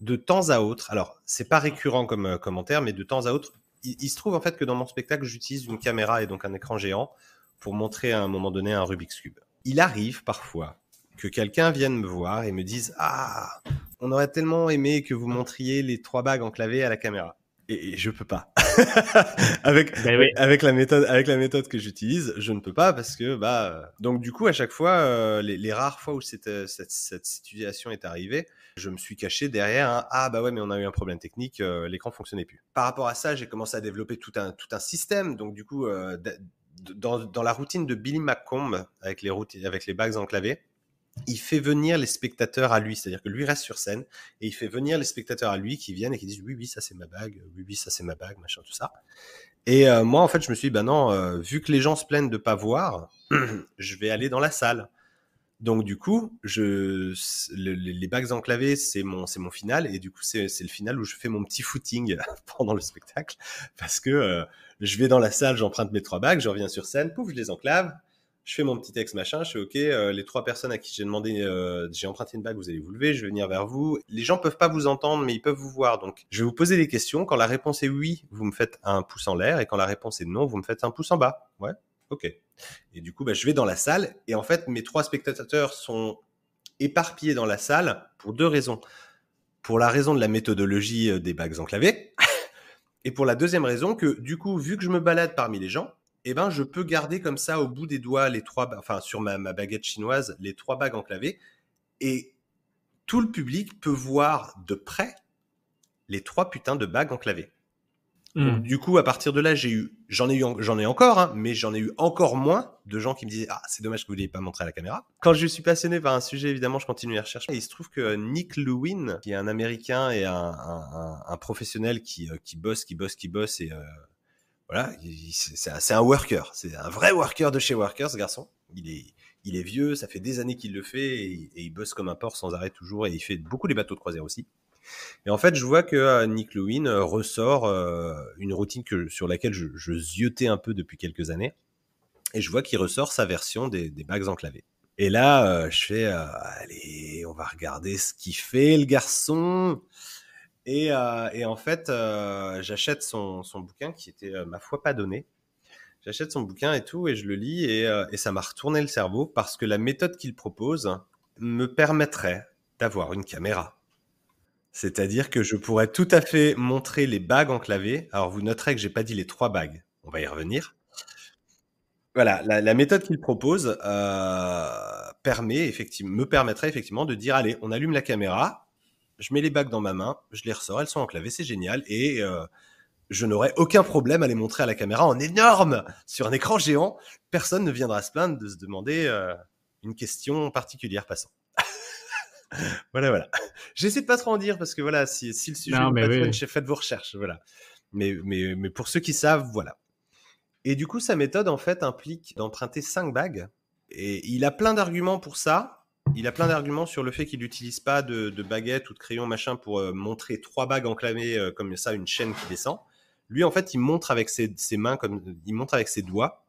de temps à autre, alors c'est pas récurrent comme euh, commentaire, mais de temps à autre, il, il se trouve en fait que dans mon spectacle, j'utilise une caméra et donc un écran géant pour montrer à un moment donné un Rubik's Cube. Il arrive parfois que quelqu'un vienne me voir et me dise Ah, on aurait tellement aimé que vous montriez les trois bagues enclavées à la caméra et, je peux pas avec ben avec la méthode avec la méthode que j'utilise je ne peux pas parce que bah euh, donc du coup à chaque fois euh, les, rares fois où euh, cette, cette, situation est arrivée je me suis caché derrière un, ah bah ouais mais on a eu un problème technique l'écran fonctionnait plus par rapport à ça j'ai commencé à développer tout un tout un système donc du coup dans, la routine de Billy McComb avec les, routines, avec les bagues enclavées il fait venir les spectateurs à lui, c'est-à-dire que lui reste sur scène et il fait venir les spectateurs à lui qui viennent et qui disent oui oui ça c'est ma bague, euh, oui oui ça c'est ma bague, machin tout ça. Et euh, moi en fait je me suis dit ben non, euh, vu que les gens se plaignent de pas voir, je vais aller dans la salle. Donc du coup, je, les bagues enclavées, c'est mon, c'est mon final, et du coup c'est, le final où je fais mon petit footing pendant le spectacle, parce que je vais dans la salle, j'emprunte mes trois bagues, je reviens sur scène, pouf, je les enclave, je fais mon petit texte, machin, je fais OK, euh, les trois personnes à qui j'ai demandé, euh, j'ai emprunté une bague, vous allez vous lever, je vais venir vers vous. Les gens peuvent pas vous entendre, mais ils peuvent vous voir. Donc, je vais vous poser des questions. Quand la réponse est oui, vous me faites un pouce en l'air, et quand la réponse est non, vous me faites un pouce en bas. Ouais, OK. Et du coup, bah, je vais dans la salle, et en fait, mes trois spectateurs sont éparpillés dans la salle pour deux raisons. Pour la raison de la méthodologie euh, des bagues enclavées, et pour la deuxième raison que, du coup, vu que je me balade parmi les gens, eh ben, je peux garder comme ça au bout des doigts les trois, enfin sur ma, baguette chinoise, les trois bagues enclavées, et tout le public peut voir de près les trois putains de bagues enclavées. Hmm. du coup, à partir de là, j'ai eu, j'en ai eu, j'en ai encore, hein, mais j'en ai eu encore moins de gens qui me disaient ah c'est dommage que vous l'ayez pas montré à la caméra. Quand je suis passionné par un sujet, évidemment, je continue à rechercher. Et il se trouve que euh, Nick Lewin, qui est un Américain et un, professionnel euh, qui, bosse, qui bosse, qui bosse et euh, voilà, c'est un, worker, c'est un vrai worker de chez worker, ce garçon. Il est, il est vieux, ça fait des années qu'il le fait et, il bosse comme un porc sans arrêt toujours et il fait beaucoup les bateaux de croisière aussi. Et en fait, je vois que euh, Nick Lewin euh, ressort euh, une routine que, sur laquelle je, je ziotais un peu depuis quelques années et je vois qu'il ressort sa version des, des bagues enclavées. Et là, je fais, allez, on va regarder ce qu'il fait, le garçon. Euh, et, en fait, euh, j'achète son, bouquin qui était, euh, ma foi, pas donné. J'achète son bouquin et tout, et je le lis, et, ça m'a retourné le cerveau parce que la méthode qu'il propose me permettrait d'avoir une caméra. C'est-à-dire que je pourrais tout à fait montrer les bagues enclavées. Alors, vous noterez que j'ai pas dit les trois bagues. On va y revenir. Voilà, la, méthode qu'il propose permet me permettrait effectivement de dire allez, on allume la caméra, je mets les bagues dans ma main, je les ressors, elles sont enclavées, c'est génial. Et euh, je n'aurai aucun problème à les montrer à la caméra en énorme sur un écran géant. Personne ne viendra se plaindre de se demander euh, une question particulière passant. voilà, voilà. J'essaie de pas trop en dire parce que voilà, si, si le sujet non, mais faites vos recherches, voilà. Mais, mais, mais pour ceux qui savent, voilà. Et du coup, sa méthode en fait implique d'emprunter cinq bagues. Et il a plein d'arguments pour ça, il a plein d'arguments sur le fait qu'il n'utilise pas de, baguette ou de crayon machin pour euh, montrer trois bagues enclavées euh, comme ça, une chaîne qui descend. Lui, en fait, il montre avec ses, mains, comme il montre avec ses doigts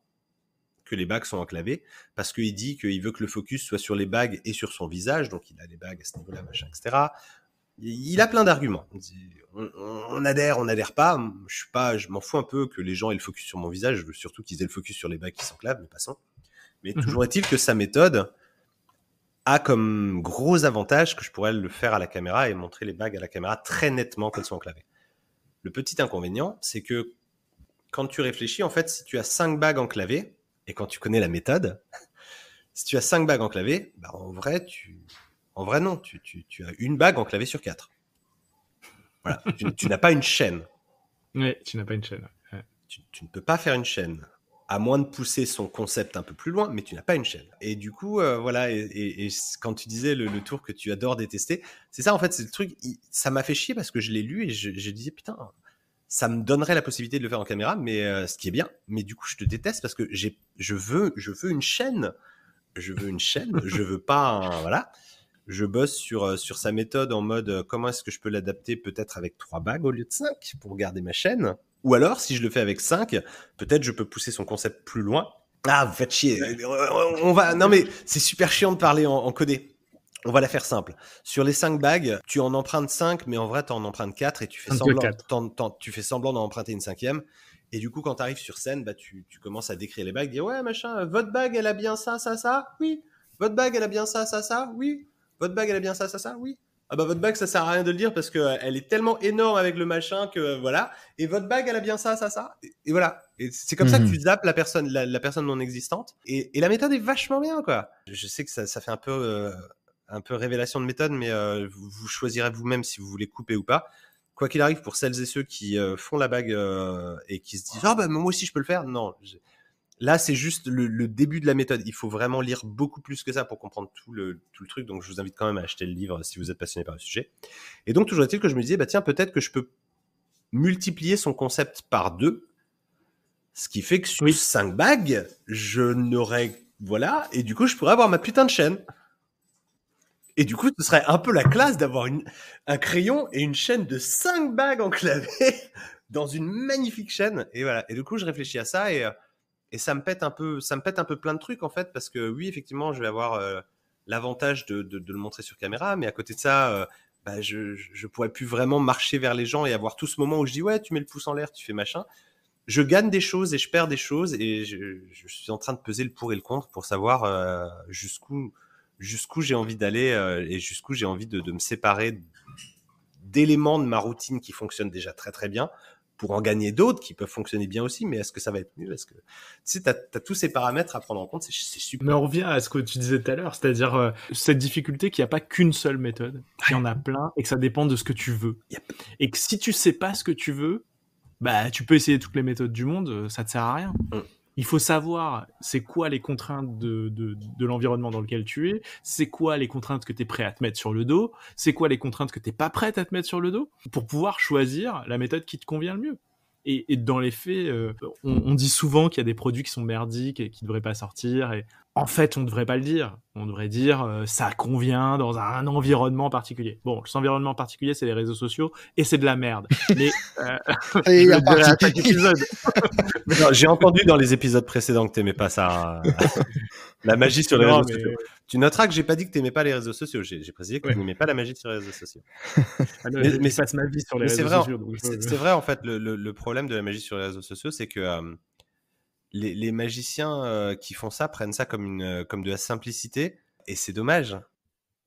que les bagues sont enclavées parce qu'il dit qu'il veut que le focus soit sur les bagues et sur son visage, donc il a les bagues à ce niveau-là, machin, etc. Il a plein d'arguments. On, adhère, on, adhère, n'adhère pas. Je suis pas, je m'en fous un peu que les gens aient le focus sur mon visage. Je veux surtout qu'ils aient le focus sur les bagues qui s'enclavent, mais passons. Mais mhm. toujours est-il que sa méthode, a comme gros avantage que je pourrais le faire à la caméra et montrer les bagues à la caméra très nettement qu'elles sont enclavées. Le petit inconvénient, c'est que quand tu réfléchis, en fait, si tu as cinq bagues enclavées, et quand tu connais la méthode, si tu as cinq bagues enclavées, bah, en vrai, tu, en vrai non, tu, as une bague enclavée sur quatre. Voilà, tu, n'as pas une chaîne. Oui, tu n'as pas une chaîne. Tu, ne peux pas faire une chaîne à moins de pousser son concept un peu plus loin, mais tu n'as pas une chaîne. Et du coup, euh, voilà, et, quand tu disais le, tour que tu adores détester, c'est ça en fait, c'est le truc, ça m'a fait chier parce que je l'ai lu et je, disais putain, ça me donnerait la possibilité de le faire en caméra, mais euh, ce qui est bien, mais du coup je te déteste parce que j'ai, je veux, je veux une chaîne, je veux une chaîne, je veux pas, voilà. Je bosse sur, euh, sur sa méthode en mode comment est-ce que je peux l'adapter peut-être avec trois bagues au lieu de cinq pour garder ma chaîne. Ou alors, si je le fais avec 5, peut-être je peux pousser son concept plus loin. Ah, vous faites chier. Euh, euh, euh, on va. Non, mais c'est super chiant de parler en, codé. On va la faire simple. Sur les 5 bagues, tu en empruntes 5, mais en vrai, tu en empruntes 4 et tu fais semblant, semblant d'en emprunter une cinquième. Et du coup, quand tu arrives sur scène, bah, tu, tu, commences à décrire les bagues, dire ouais, machin, votre bague, elle a bien ça, ça, ça, oui. Votre bague, elle a bien ça, ça, ça, oui. Votre bague, elle a bien ça, ça, ça, oui ah bah votre bague ça sert à rien de le dire parce que euh, elle est tellement énorme avec le machin que euh, voilà et votre bague elle a bien ça ça ça et, voilà et c'est comme ça que mhm. tu zappes la personne la, personne non existante et, la méthode est vachement bien quoi je sais que ça, fait un peu euh, un peu révélation de méthode mais vous, choisirez vous-même si vous voulez couper ou pas quoi qu'il arrive pour celles et ceux qui font la bague et qui se disent ah bah moi aussi je peux le faire non Là, c'est juste le, début de la méthode. Il faut vraiment lire beaucoup plus que ça pour comprendre tout le, tout le truc. Donc, je vous invite quand même à acheter le livre si vous êtes passionné par le sujet. Et donc, toujours est-il que je me disais, bah tiens, peut-être que je peux multiplier son concept par deux, ce qui fait que sur 5 cinq bagues, je n'aurais voilà, et du coup, je pourrais avoir ma putain de chaîne. Et du coup, ce serait un peu la classe d'avoir un crayon et une chaîne de cinq bagues enclavées dans une magnifique chaîne. Et voilà. Et du coup, je réfléchis à ça et euh, et ça me pète un peu, ça me pète un peu plein de trucs en fait, parce que oui, effectivement, je vais avoir euh, l'avantage de, le montrer sur caméra, mais à côté de ça, euh, bah, je, je pourrais plus vraiment marcher vers les gens et avoir tout ce moment où je dis ouais, tu mets le pouce en l'air, tu fais machin. Je gagne des choses et je perds des choses et je, suis en train de peser le pour et le contre pour savoir euh, jusqu'où j'ai envie d'aller et jusqu'où j'ai envie de, de me séparer d'éléments de ma routine qui fonctionne déjà très très bien pour en gagner d'autres qui peuvent fonctionner bien aussi, mais est-ce que ça va être mieux parce que tu sais, t'as as tous ces paramètres à prendre en compte, c'est super. Mais on revient à ce que tu disais tout à l'heure, c'est-à-dire euh, cette difficulté qu'il n'y a pas qu'une seule méthode, qu'il y en a plein et que ça dépend de ce que tu veux. Et que si tu sais pas ce que tu veux, bah tu peux essayer toutes les méthodes du monde, euh, ça te sert à rien. Mm il faut savoir c'est quoi les contraintes de, l'environnement dans lequel tu es, c'est quoi les contraintes que tu es prêt à te mettre sur le dos, c'est quoi les contraintes que tu pas prêt à te mettre sur le dos, pour pouvoir choisir la méthode qui te convient le mieux. Et, dans les faits, euh, on, on, dit souvent qu'il y a des produits qui sont merdiques et qui ne devraient pas sortir, et en fait, on ne devrait pas le dire. On devrait dire euh, ça convient dans un environnement particulier. Bon, cet environnement particulier, c'est les réseaux sociaux et c'est de la merde. Mais j'ai entendu dans les épisodes précédents que tu t'aimais pas ça. la magie sur les réseaux sociaux. Tu noteras que j'ai pas dit que tu t'aimais pas les réseaux sociaux. J'ai précisé que tu n'aimais pas la magie sur les réseaux sociaux. Ah mais, ça se ma sur les réseaux sociaux. C'est vrai en fait. le, problème de la magie sur les réseaux sociaux, c'est que euh, les, magiciens euh, qui font ça prennent ça comme, une, euh, comme de la simplicité, et c'est dommage.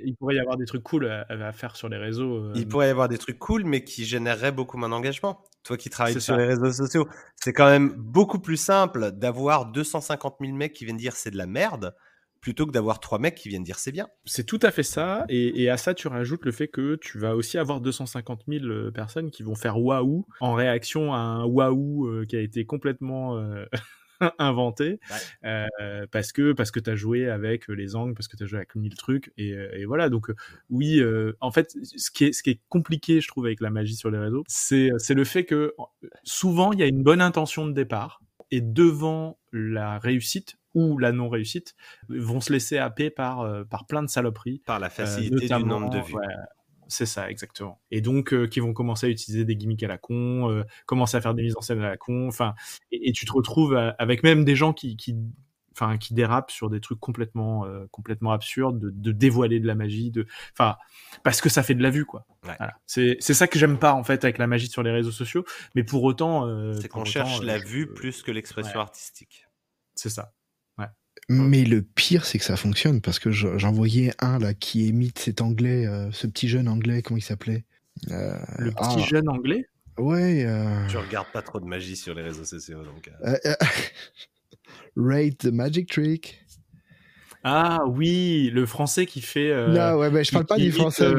Il pourrait y avoir des trucs cool à, faire sur les réseaux. Euh, Il pourrait y avoir des trucs cool, mais qui généreraient beaucoup moins d'engagement. Toi qui travailles sur les réseaux sociaux, c'est quand même beaucoup plus simple d'avoir 250 000 mecs qui viennent dire c'est de la merde plutôt que d'avoir trois mecs qui viennent dire c'est bien. C'est tout à fait ça, et, à ça tu rajoutes le fait que tu vas aussi avoir 250 000 personnes qui vont faire waouh en réaction à un waouh qui a été complètement inventé euh, parce que parce que t'as joué avec euh, les angles, parce que tu as joué avec mille trucs et, euh, et voilà. Donc oui, en fait, ce qui est ce qui est compliqué, je trouve, avec la magie sur les réseaux, c'est c'est le fait que souvent il y a une bonne intention de départ et devant la réussite ou la non réussite vont se laisser happer par par plein de saloperies, par la facilité du nombre de vues. C'est ça, exactement. Et donc, euh, qui vont commencer à utiliser des gimmicks à la con, euh, commencer à faire des mises en scène à la con. Enfin, et, tu te retrouves euh, avec même des gens qui, enfin, qui dérapent sur des trucs complètement, complètement absurdes, de, dévoiler de la magie, de, enfin, parce que ça fait de la vue, quoi. C'est, ça que j'aime pas en fait avec la magie sur les réseaux sociaux. Mais pour autant, c'est qu'on cherche la vue plus que l'expression artistique. C'est ça. Hum. Mais le pire, c'est que ça fonctionne parce que j'envoyais un là qui émite cet anglais, euh, ce petit jeune anglais, comment il s'appelait euh, Le petit ah. jeune anglais Ouais. Euh. Tu regardes pas trop de magie sur les réseaux sociaux donc. Rate the magic trick. Ah oui, le français qui fait. non, ouais, mais je parle pas du français.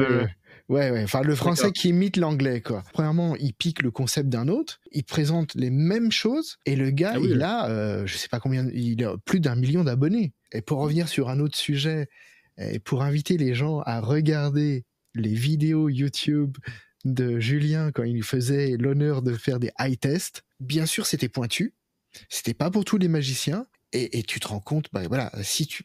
Ouais, ouais. Enfin, le français qui imite l'anglais, quoi. Premièrement, il pique le concept d'un autre, il présente les mêmes choses, et le gars, ah il a, euh, je sais pas combien, il a plus d'un million d'abonnés. Et pour mmh. revenir sur un autre sujet, et pour inviter les gens à regarder les vidéos YouTube de Julien quand il faisait l'honneur de faire des high tests, bien sûr, c'était pointu. C'était pas pour tous les magiciens. Et, tu te rends compte, ben voilà, si tu.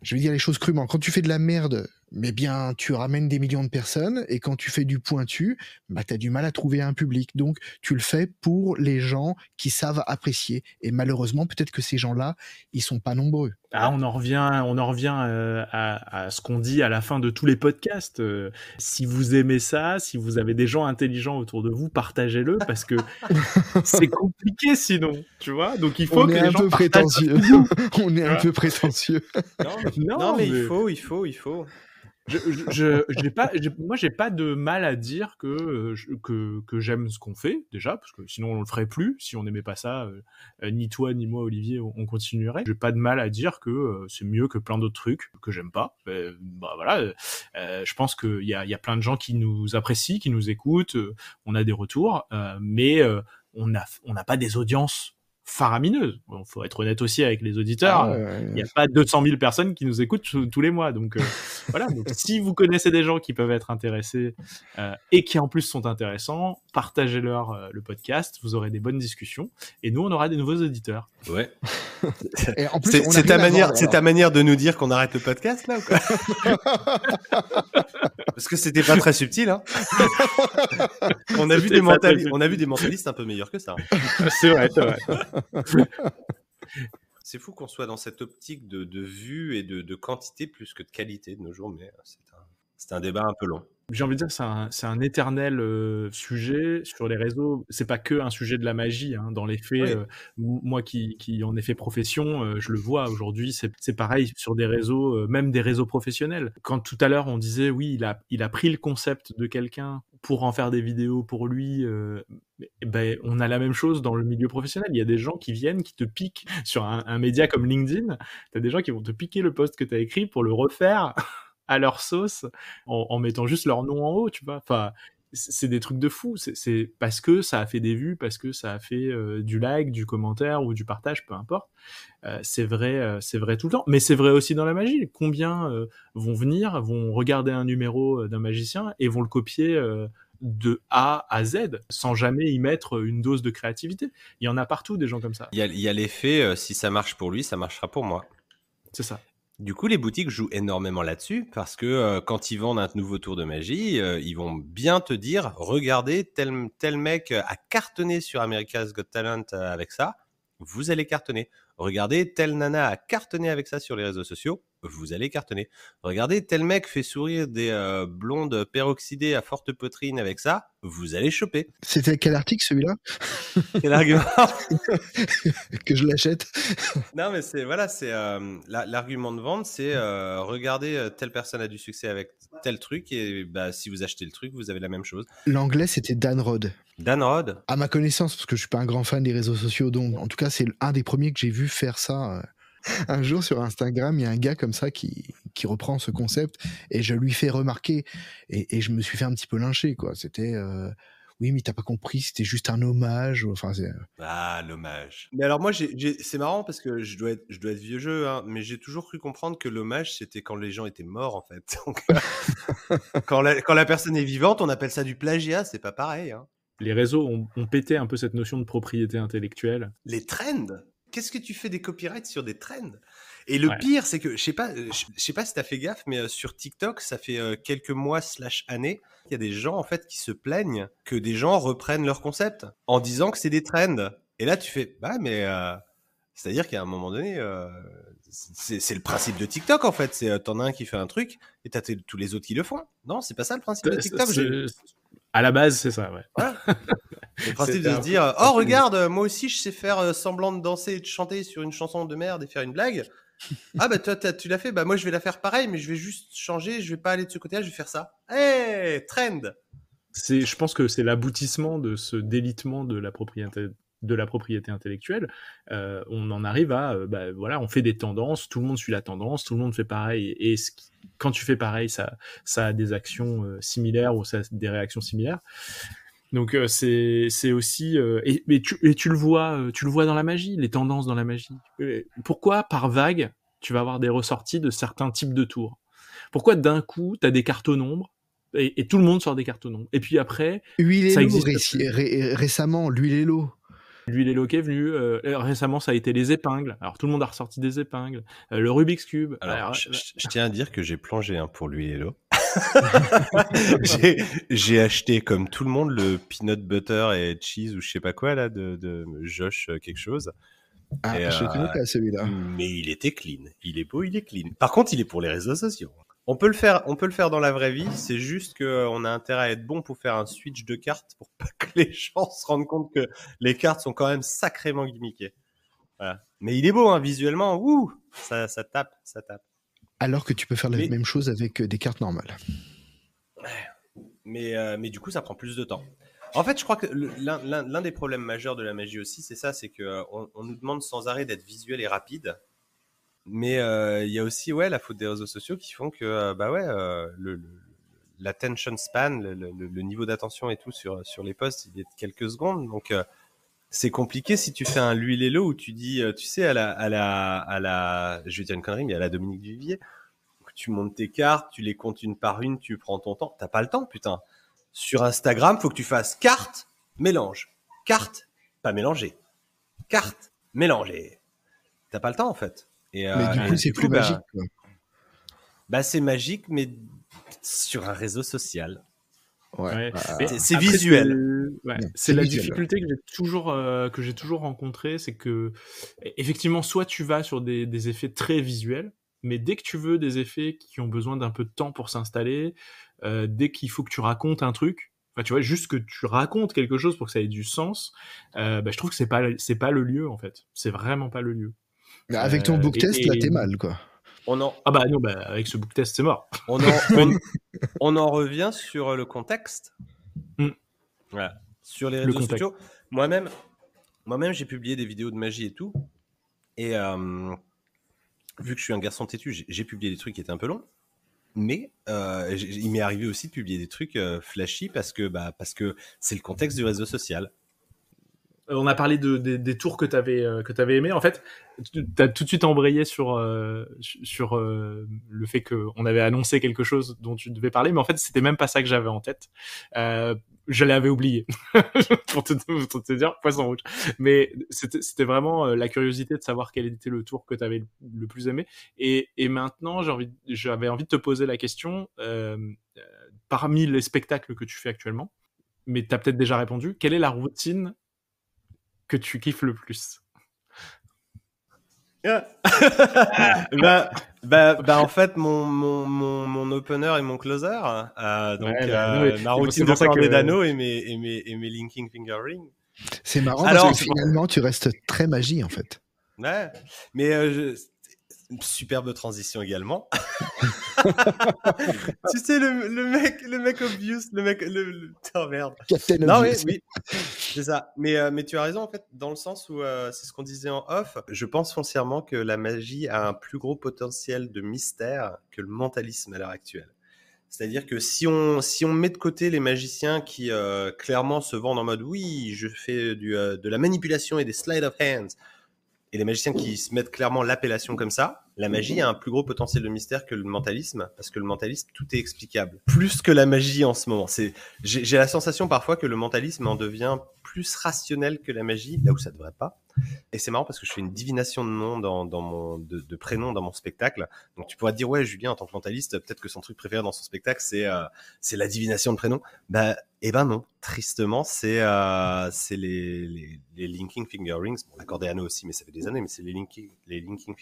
Je vais dire les choses crûment. Quand tu fais de la merde mais bien tu ramènes des millions de personnes et quand tu fais du pointu, bah tu as du mal à trouver un public. Donc tu le fais pour les gens qui savent apprécier et malheureusement peut-être que ces gens-là, ils sont pas nombreux. Ah, on en revient, on en revient euh, à, ce qu'on dit à la fin de tous les podcasts. Euh, si vous aimez ça, si vous avez des gens intelligents autour de vous, partagez-le parce que c'est compliqué sinon, tu vois. Donc il faut on est un peu prétentieux. on est un peu prétentieux. Non, mais il faut, il faut, il faut je, je, pas, moi, j'ai pas de mal à dire euh, que, que, j'aime ce qu'on fait, déjà, parce que sinon on le ferait plus. Si on n'aimait pas ça, euh, ni toi, ni moi, Olivier, on, continuerait. J'ai pas de mal à dire que euh, c'est mieux que plein d'autres trucs que j'aime pas. bah voilà, je pense qu'il y a, y a plein de gens qui nous apprécient, qui nous écoutent, on a des retours, mais on n'a on n'a pas des audiences faramineuse. Il faut être honnête aussi avec les auditeurs. Ah il n'y a pas 200 000 personnes qui nous écoutent tous les mois. Donc euh, voilà, si vous connaissez des gens qui peuvent être intéressés euh, et qui en plus sont intéressants, partagez-leur euh, le podcast, vous aurez des bonnes discussions et nous, on aura des nouveaux auditeurs. Ouais. C'est ta, manière, c'est ta manière de nous dire qu'on arrête le podcast là ou quoi Parce que c'était pas très subtil. Hein. on, a vu des mentalistes, on a vu des mentalistes un peu meilleurs que ça. Hein. c'est vrai, c'est vrai. c'est fou qu'on soit dans cette optique de, vue et de, quantité plus que de qualité de nos jours, mais euh, c'est un débat un peu long j'ai envie de dire, c'est un, éternel sujet sur les réseaux. C'est pas que un sujet de la magie. Hein. Dans les faits, moi qui, en ai fait profession, je le vois aujourd'hui. C'est pareil sur des réseaux, même des réseaux professionnels. Quand tout à l'heure on disait oui, il a, pris le concept de quelqu'un pour en faire des vidéos pour lui, eh ben, on a la même chose dans le milieu professionnel. Il y a des gens qui viennent, qui te piquent sur un, média comme LinkedIn. Tu as des gens qui vont te piquer le post que tu as écrit pour le refaire à leur sauce en, mettant juste leur nom en haut, tu vois. Enfin, c'est des trucs de fou. C'est parce que ça a fait des vues, parce que ça a fait euh, du like, du commentaire ou du partage, peu importe. Euh, c'est vrai, euh, c'est vrai tout le temps. Mais c'est vrai aussi dans la magie. Combien vont venir, vont regarder un numéro d'un magicien et vont le copier de A à Z sans jamais y mettre une dose de créativité. Il y en a partout des gens comme ça. Il y a, l'effet si ça marche pour lui, ça marchera pour moi. C'est ça. Du coup, les boutiques jouent énormément là-dessus parce que euh, quand ils vendent un nouveau tour de magie, euh, ils vont bien te dire regardez, tel, tel mec a cartonné sur America's Got Talent euh, avec ça, vous allez cartonner. Regardez, telle nana a cartonné avec ça sur les réseaux sociaux, vous allez cartonner. Regardez, tel mec fait sourire des euh, blondes peroxydées à forte poitrine avec ça, vous allez choper. C'était quel article celui-là Quel argument Que je l'achète. non, mais c'est voilà, c'est euh, l'argument de vente, c'est euh, regardez, telle personne a du succès avec tel truc et bah, si vous achetez le truc, vous avez la même chose. L'anglais, c'était Dan Rod. Dan Rod À ma connaissance, parce que je suis pas un grand fan des réseaux sociaux, donc en tout cas, c'est un des premiers que j'ai vu faire ça un jour sur Instagram, il y a un gars comme ça qui, reprend ce concept et je lui fais remarquer et, je me suis fait un petit peu lyncher quoi. C'était euh, oui mais t'as pas compris, c'était juste un hommage. Enfin euh. ah l'hommage. Mais alors moi c'est marrant parce que je dois être, vieux jeu hein, mais j'ai toujours cru comprendre que l'hommage c'était quand les gens étaient morts en fait. quand, la, personne est vivante, on appelle ça du plagiat, c'est pas pareil. Hein. Les réseaux ont, ont pété un peu cette notion de propriété intellectuelle. Les trends qu'est-ce que tu fais des copyrights sur des trends Et le pire, c'est que je sais pas, euh, je sais pas si t'as fait gaffe, mais euh, sur TikTok, ça fait euh, quelques mois slash années, il y a des gens en fait qui se plaignent que des gens reprennent leur concept en disant que c'est des trends. Et là, tu fais, bah mais c'est à dire qu'à un moment donné, c'est le principe de TikTok en fait. C'est t'en as un qui fait un truc et t'as tous les autres qui le font. Non, c'est pas ça le principe de bah, TikTok. À la base, c'est ça, ouais. Le principe de se dire, oh regarde, moi aussi je sais faire euh, semblant de danser et de chanter sur une chanson de merde et faire une blague. ah bah toi tu l'as fait, bah moi je vais la faire pareil, mais je vais juste changer, je vais pas aller de ce côté-là, je vais faire ça. Hey, trend. C'est, je pense que c'est l'aboutissement de ce délitement de la propriété, de la propriété intellectuelle, euh, on en arrive à, euh, bah, voilà, on fait des tendances, tout le monde suit la tendance, tout le monde fait pareil, et quand tu fais pareil, ça, ça a des actions euh, similaires ou ça des réactions similaires. Donc c'est aussi et, tu le vois tu le vois dans la magie les tendances dans la magie pourquoi par vague tu vas avoir des ressorties de certains types de tours pourquoi d'un coup tu as des cartes au nombre et, tout le monde sort des cartes au nombre et puis après et ça récemment l'huile et l'eau L'huile et est venue. Euh, euh, récemment, ça a été les épingles. Alors, tout le monde a ressorti des épingles. Euh, le Rubik's Cube. Alors, je, tiens à dire que j'ai plongé hein, pour lui et l'eau. j'ai acheté, comme tout le monde, le peanut butter et cheese ou je sais pas quoi, là, de, Josh quelque chose. Ah, celui-là. Mais il était clean. Il est beau, il est clean. Par contre, il est pour les réseaux sociaux. On peut le faire, on peut le faire dans la vraie vie. C'est juste qu'on euh, a intérêt à être bon pour faire un switch de cartes pour pas que les gens se rendent compte que les cartes sont quand même sacrément gimmickées. Mais il est beau, hein, visuellement. Ouh, ça, tape, ça tape. Alors que tu peux faire la même chose avec euh, des cartes normales. Euh, mais, du coup, ça prend plus de temps. En fait, je crois que l'un des problèmes majeurs de la magie aussi, c'est ça, c'est qu'on on nous demande sans arrêt d'être visuel et rapide. Mais euh, il y a aussi ouais, la faute des réseaux sociaux qui font que euh, bah ouais, euh, le, span, le, niveau d'attention et tout sur, sur les posts, il est de quelques secondes. Donc, c'est compliqué si tu fais un lui et où tu dis, tu sais, à la, à la, à la, je vais une connerie, mais à la Dominique Duvivier, tu montes tes cartes, tu les comptes une par une, tu prends ton temps. T'as pas le temps, putain. Sur Instagram, faut que tu fasses carte, mélange. Carte, pas mélanger. Carte, mélanger. T'as pas le temps, en fait. Euh, mais du coup, c'est plus bah, magique. Bah, c'est magique, mais sur un réseau social. Ouais. Bah, c'est visuel. C'est la difficulté que j'ai toujours euh, que j'ai toujours rencontrée, c'est que effectivement, soit tu vas sur des, effets très visuels, mais dès que tu veux des effets qui ont besoin d'un peu de temps pour s'installer, euh, dès qu'il faut que tu racontes un truc, tu vois juste que tu racontes quelque chose pour que ça ait du sens, bah, je trouve que c'est pas c'est pas le lieu en fait. C'est vraiment pas le lieu. Avec ton euh, book test, là, t'es mal, quoi. On en... Ah bah non, bah, avec ce book test, c'est mort. On en... revient sur euh, le contexte. Hmm. Sur les réseaux sociaux. Moi-même, moi-même, j'ai publié des vidéos de magie et tout. Et euh, vu que je suis un garçon têtu, j'ai publié des trucs qui étaient un peu longs. Mais il m'est arrivé aussi de publier des trucs flashy parce que bah, parce que c'est le contexte du réseau social. Euh, on a parlé de, des tours que tu avais, euh, que avais aimé. En fait, tu as tout de suite embrayé sur, euh, sur le fait qu'on avait annoncé quelque chose dont tu devais parler, mais en fait, c'était même pas ça que j'avais en tête. Euh, je l'avais oublié, pour, te, pour, te, dire, poisson rouge. Mais c'était vraiment la curiosité de savoir quel était le tour que tu avais le, plus aimé. Et, maintenant, j'avais envie, envie de te poser la question, parmi les spectacles que tu fais actuellement, mais tu as peut-être déjà répondu, quelle est la routine que tu kiffes le plus bah, bah, bah, en fait, mon, mon, mon, mon opener et mon closer, euh, donc euh, ma routine de corde que... d'anneau et mes, et, mes, et mes linking finger ring. C'est marrant Alors, parce que finalement, tu restes très magie en fait. Ouais, mais euh, superbe transition également. tu sais, le, mec, le mec obvious, le mec. Le, merde. non, mais oui, c'est ça. Mais, euh, mais tu as raison, en fait, dans le sens où euh, c'est ce qu'on disait en off. Je pense foncièrement que la magie a un plus gros potentiel de mystère que le mentalisme à l'heure actuelle. C'est-à-dire que si on, si on met de côté les magiciens qui euh, clairement se vendent en mode oui, je fais du, de la manipulation et des sleight of hands, et les magiciens qui se mettent clairement l'appellation comme ça, la mmh. magie a un plus gros potentiel de mystère que le mentalisme, parce que le mentalisme, tout est explicable. Plus que la magie en ce moment. C'est, j'ai, la sensation parfois que le mentalisme en devient plus rationnel que la magie, là où ça ne devrait pas. Et c'est marrant parce que je fais une divination de nom dans, mon de, de, prénom dans mon spectacle. Donc tu pourras dire ouais Julien en tant que mentaliste, peut-être que son truc préféré dans son spectacle c'est euh, c'est la divination de prénom. Bah eh ben non, tristement c'est euh, c'est les, les, les, linking à bon, aussi, mais ça fait des années, mais c'est les linking les linking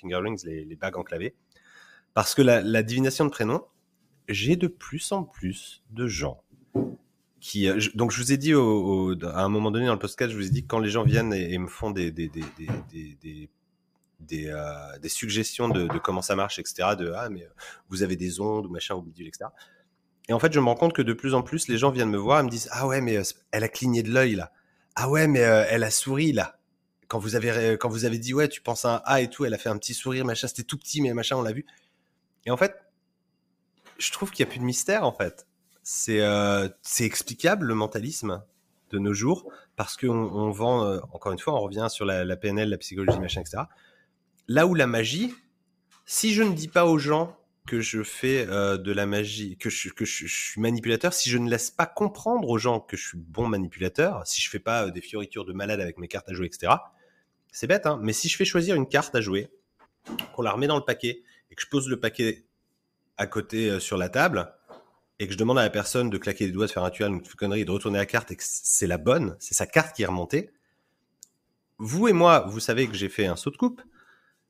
les, les bagues enclavées. Parce que la, la divination de prénom, j'ai de plus en plus de gens euh, donc je vous ai dit à un moment donné dans le podcast, je vous ai dit que quand les gens viennent et, me font des des euh, suggestions de, comment ça marche, etc. De ah mais euh, vous avez des ondes ou machin ou bidule, etc. Et en fait, je me rends compte que de plus en plus, les gens viennent me voir et me disent ah ouais mais elle a cligné de l'œil là, ah ouais mais elle a souri là. Quand vous avez quand vous avez dit ouais tu penses à un A et tout, elle a fait un petit sourire machin, c'était tout petit mais machin on l'a vu. Et en fait, je trouve qu'il n'y a plus de mystère en fait euh, c'est explicable le mentalisme de nos jours parce qu'on on vend, euh, encore une fois, on revient sur la, la, PNL, la psychologie, machin, etc. Là où la magie, si je ne dis pas aux gens que je fais euh, de la magie, que, je, suis manipulateur, si je ne laisse pas comprendre aux gens que je suis bon manipulateur, si je fais pas des fioritures de malade avec mes cartes à jouer, etc., c'est bête, hein, mais si je fais choisir une carte à jouer, qu'on la remet dans le paquet et que je pose le paquet à côté sur la table, et que je demande à la personne de claquer les doigts, de faire un ou une connerie, de retourner la carte et que c'est la bonne, c'est sa carte qui est remontée, vous et moi, vous savez que j'ai fait un saut de coupe,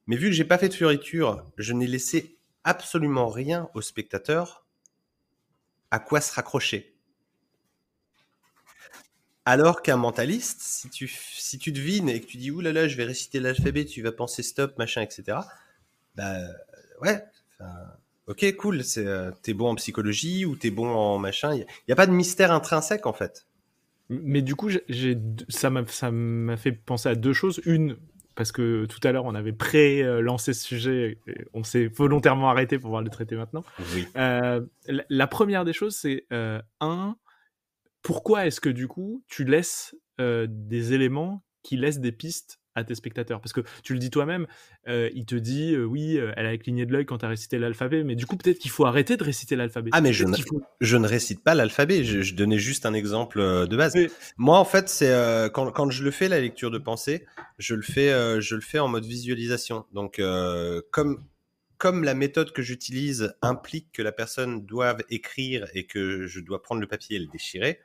mais vu que j'ai pas fait de fioriture, je n'ai laissé absolument rien au spectateur à quoi se raccrocher. Alors qu'un mentaliste, si tu, si tu devines et que tu dis, oulala, là là, je vais réciter l'alphabet, tu vas penser stop, machin, etc., bah ouais, Ok, cool. C'est, euh, t'es bon en psychologie ou t'es bon en machin. Il n'y a, pas de mystère intrinsèque en fait. Mais du coup, j'ai, ça m'a, fait penser à deux choses. Une, parce que tout à l'heure, on avait pré-lancé euh, ce sujet, et on s'est volontairement arrêté pour pouvoir le traiter maintenant. Euh, la, première des choses, c'est un, pourquoi est-ce que du coup, tu laisses des éléments qui laissent des pistes à tes spectateurs Parce que tu le dis toi-même, euh, il te dit euh, oui, euh, elle a cligné de l'œil quand tu as récité l'alphabet, mais du coup, peut-être qu'il faut arrêter de réciter l'alphabet. Ah, mais je ne, je ne, récite pas l'alphabet, je, donnais juste un exemple de base. Moi, en fait, c'est quand, quand, je le fais, la lecture de pensée, je le fais, je le fais en mode visualisation. Donc, comme, comme la méthode que j'utilise implique que la personne doive écrire et que je dois prendre le papier et le déchirer,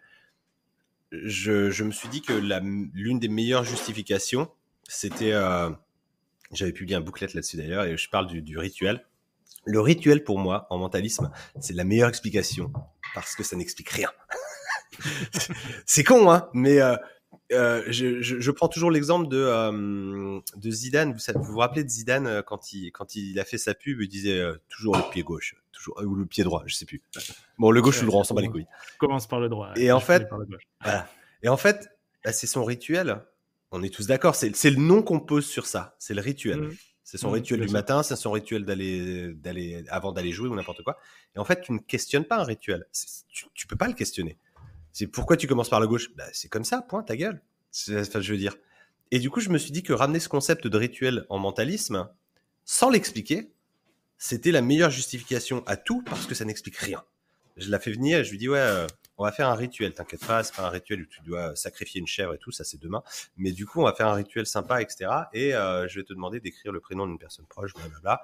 je, je me suis dit que l'une des meilleures justifications, c'était. Euh, J'avais publié un bouclette là-dessus d'ailleurs, et je parle du, rituel. Le rituel, pour moi, en mentalisme, c'est la meilleure explication, parce que ça n'explique rien. c'est con, hein, mais. Euh, euh, je, je, prends toujours l'exemple de, euh, Zidane. Vous, vous, vous rappelez de Zidane quand il, quand il a fait sa pub, il disait toujours le pied gauche, toujours ou le pied droit, je sais plus. Bon, le gauche ou le droit, on s'en bat les couilles. Commence par le droit. Et en fait, Et en fait, bah, c'est son rituel on est tous d'accord, c'est le nom qu'on pose sur ça, c'est le rituel. Mmh. C'est son mmh, rituel du matin, c'est son rituel d'aller d'aller avant d'aller jouer ou n'importe quoi. Et en fait, tu ne questionnes pas un rituel. Tu, ne peux pas le questionner. C'est pourquoi tu commences par la gauche. Bah, c'est comme ça, point, ta gueule. Enfin, je veux dire. Et du coup, je me suis dit que ramener ce concept de rituel en mentalisme, sans l'expliquer, c'était la meilleure justification à tout parce que ça n'explique rien. Je la fais venir je lui dis ouais, euh, on va faire un rituel, t'inquiète pas, c'est pas un rituel où tu dois euh, sacrifier une chèvre et tout, ça c'est demain. Mais du coup, on va faire un rituel sympa, etc. Et euh, je vais te demander d'écrire le prénom d'une personne proche, blablabla.